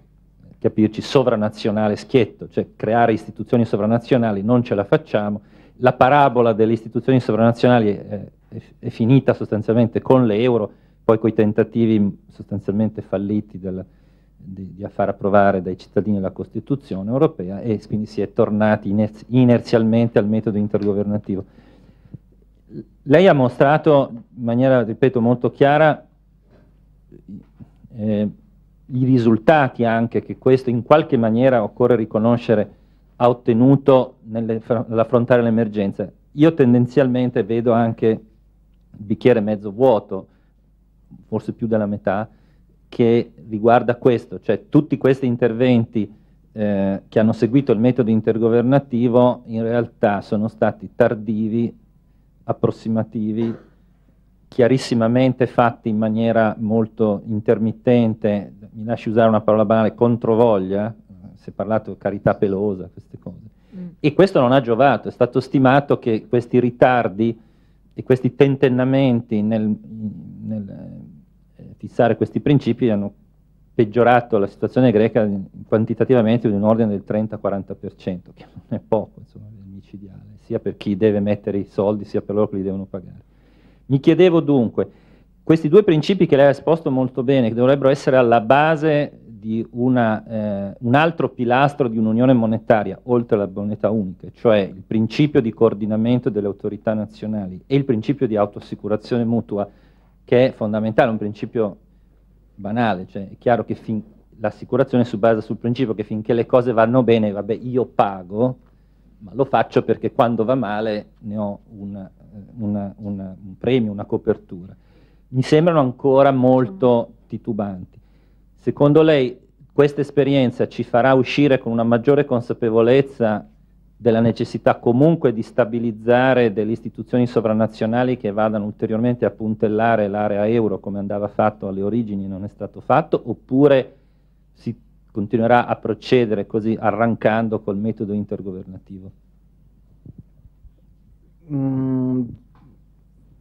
capirci, sovranazionale schietto, cioè creare istituzioni sovranazionali non ce la facciamo, la parabola delle istituzioni sovranazionali è, è, è finita sostanzialmente con l'euro, poi con i tentativi sostanzialmente falliti della, di, di, far approvare dai cittadini la Costituzione europea e quindi si è tornati inerzialmente al metodo intergovernativo. Lei ha mostrato in maniera, ripeto, molto chiara eh, i risultati anche che questo in qualche maniera occorre riconoscere ha ottenuto nell'affrontare l'emergenza. Io tendenzialmente vedo anche il bicchiere mezzo vuoto, forse più della metà, che riguarda questo, cioè tutti questi interventi eh, che hanno seguito il metodo intergovernativo in realtà sono stati tardivi, approssimativi, chiarissimamente fatti in maniera molto intermittente, mi lasci usare una parola banale, controvoglia, si è parlato di carità pelosa, queste cose. Mm. E questo non ha giovato, è stato stimato che questi ritardi e questi tentennamenti nel, nel eh, fissare questi principi hanno peggiorato la situazione greca quantitativamente di un ordine del 30-40%, che non è poco, insomma, è micidiale, sia per chi deve mettere i soldi, sia per loro che li devono pagare. Mi chiedevo dunque, questi due principi che lei ha esposto molto bene, che dovrebbero essere alla base di una, eh, un altro pilastro di un'unione monetaria, oltre alla moneta unica, cioè il principio di coordinamento delle autorità nazionali e il principio di autoassicurazione mutua, che è fondamentale, un principio banale, cioè è chiaro che fin, l'assicurazione si basa sul principio che finché le cose vanno bene, vabbè, io pago, ma lo faccio perché quando va male ne ho una, eh, una, una, un premio, una copertura mi sembrano ancora molto titubanti. Secondo lei questa esperienza ci farà uscire con una maggiore consapevolezza della necessità comunque di stabilizzare delle istituzioni sovranazionali che vadano ulteriormente a puntellare l'area euro come andava fatto alle origini e non è stato fatto oppure si continuerà a procedere così arrancando col metodo intergovernativo? Mm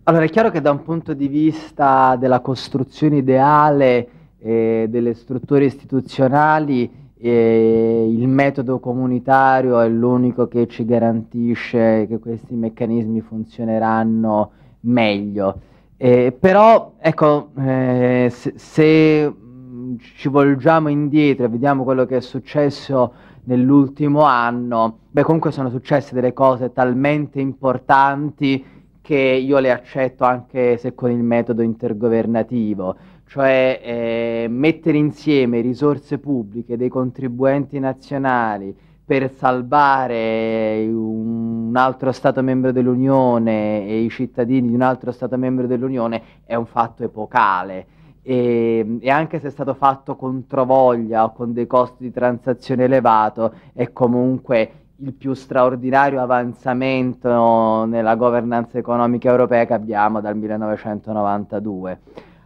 allora è chiaro che da un punto di vista della costruzione ideale eh, delle strutture istituzionali eh, il metodo comunitario è l'unico che ci garantisce che questi meccanismi funzioneranno meglio. Eh, però ecco, eh, se, se, mm, ci volgiamo indietro e vediamo quello che è successo nell'ultimo anno, beh comunque sono successe delle cose talmente importanti che io le accetto anche se con il metodo intergovernativo, cioè eh, mettere insieme risorse pubbliche dei contribuenti nazionali per salvare un altro Stato membro dell'Unione e i cittadini di un altro Stato membro dell'Unione è un fatto epocale. E, e, anche se è stato fatto controvoglia o con dei costi di transazione elevato, è comunque il più straordinario avanzamento nella governanza economica europea che abbiamo dal 1992.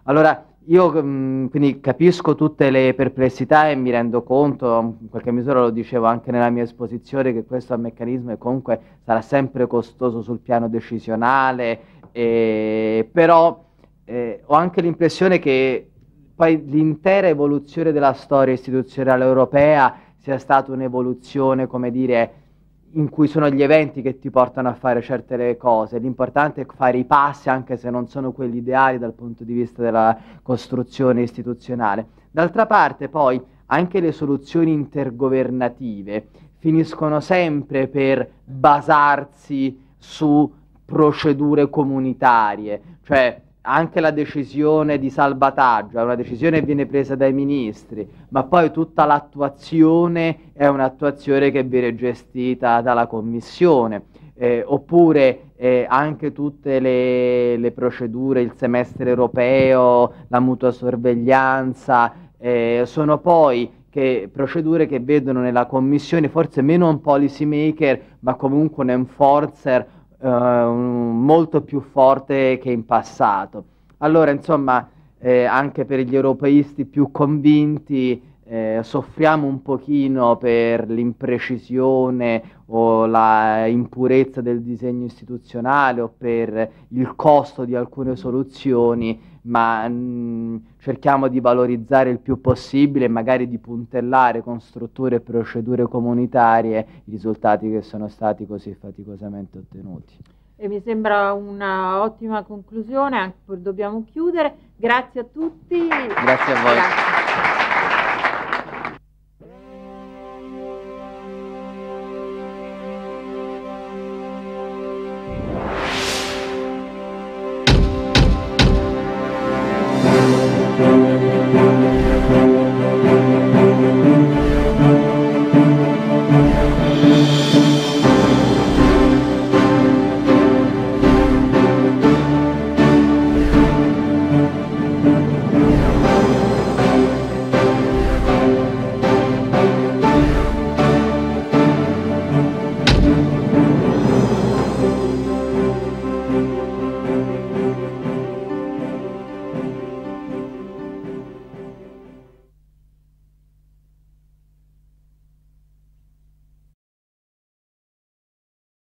Allora, io mm, quindi capisco tutte le perplessità e mi rendo conto, in qualche misura lo dicevo anche nella mia esposizione, che questo meccanismo comunque sarà sempre costoso sul piano decisionale, eh, però eh, ho anche l'impressione che poi l'intera evoluzione della storia istituzionale europea sia stata un'evoluzione, come dire, in cui sono gli eventi che ti portano a fare certe cose. L'importante è fare i passi, anche se non sono quelli ideali dal punto di vista della costruzione istituzionale. D'altra parte, poi, anche le soluzioni intergovernative finiscono sempre per basarsi su procedure comunitarie, cioè anche la decisione di salvataggio è una decisione che viene presa dai ministri, ma poi tutta l'attuazione è un'attuazione che viene gestita dalla Commissione, eh, oppure eh, anche tutte le, le, procedure, il semestre europeo, la mutua sorveglianza, eh, sono poi che procedure che vedono nella Commissione forse meno un policy maker, ma comunque un enforcer eh, molto più forte che in passato. Allora, insomma, eh, anche per gli europeisti più convinti eh, soffriamo un pochino per l'imprecisione o la impurezza del disegno istituzionale o per il costo di alcune soluzioni, ma mh, mm, cerchiamo di valorizzare il più possibile e magari di puntellare con strutture e procedure comunitarie i risultati che sono stati così faticosamente ottenuti. E mi sembra un'ottima conclusione, anche dobbiamo chiudere. Grazie a tutti. Grazie a voi. Grazie.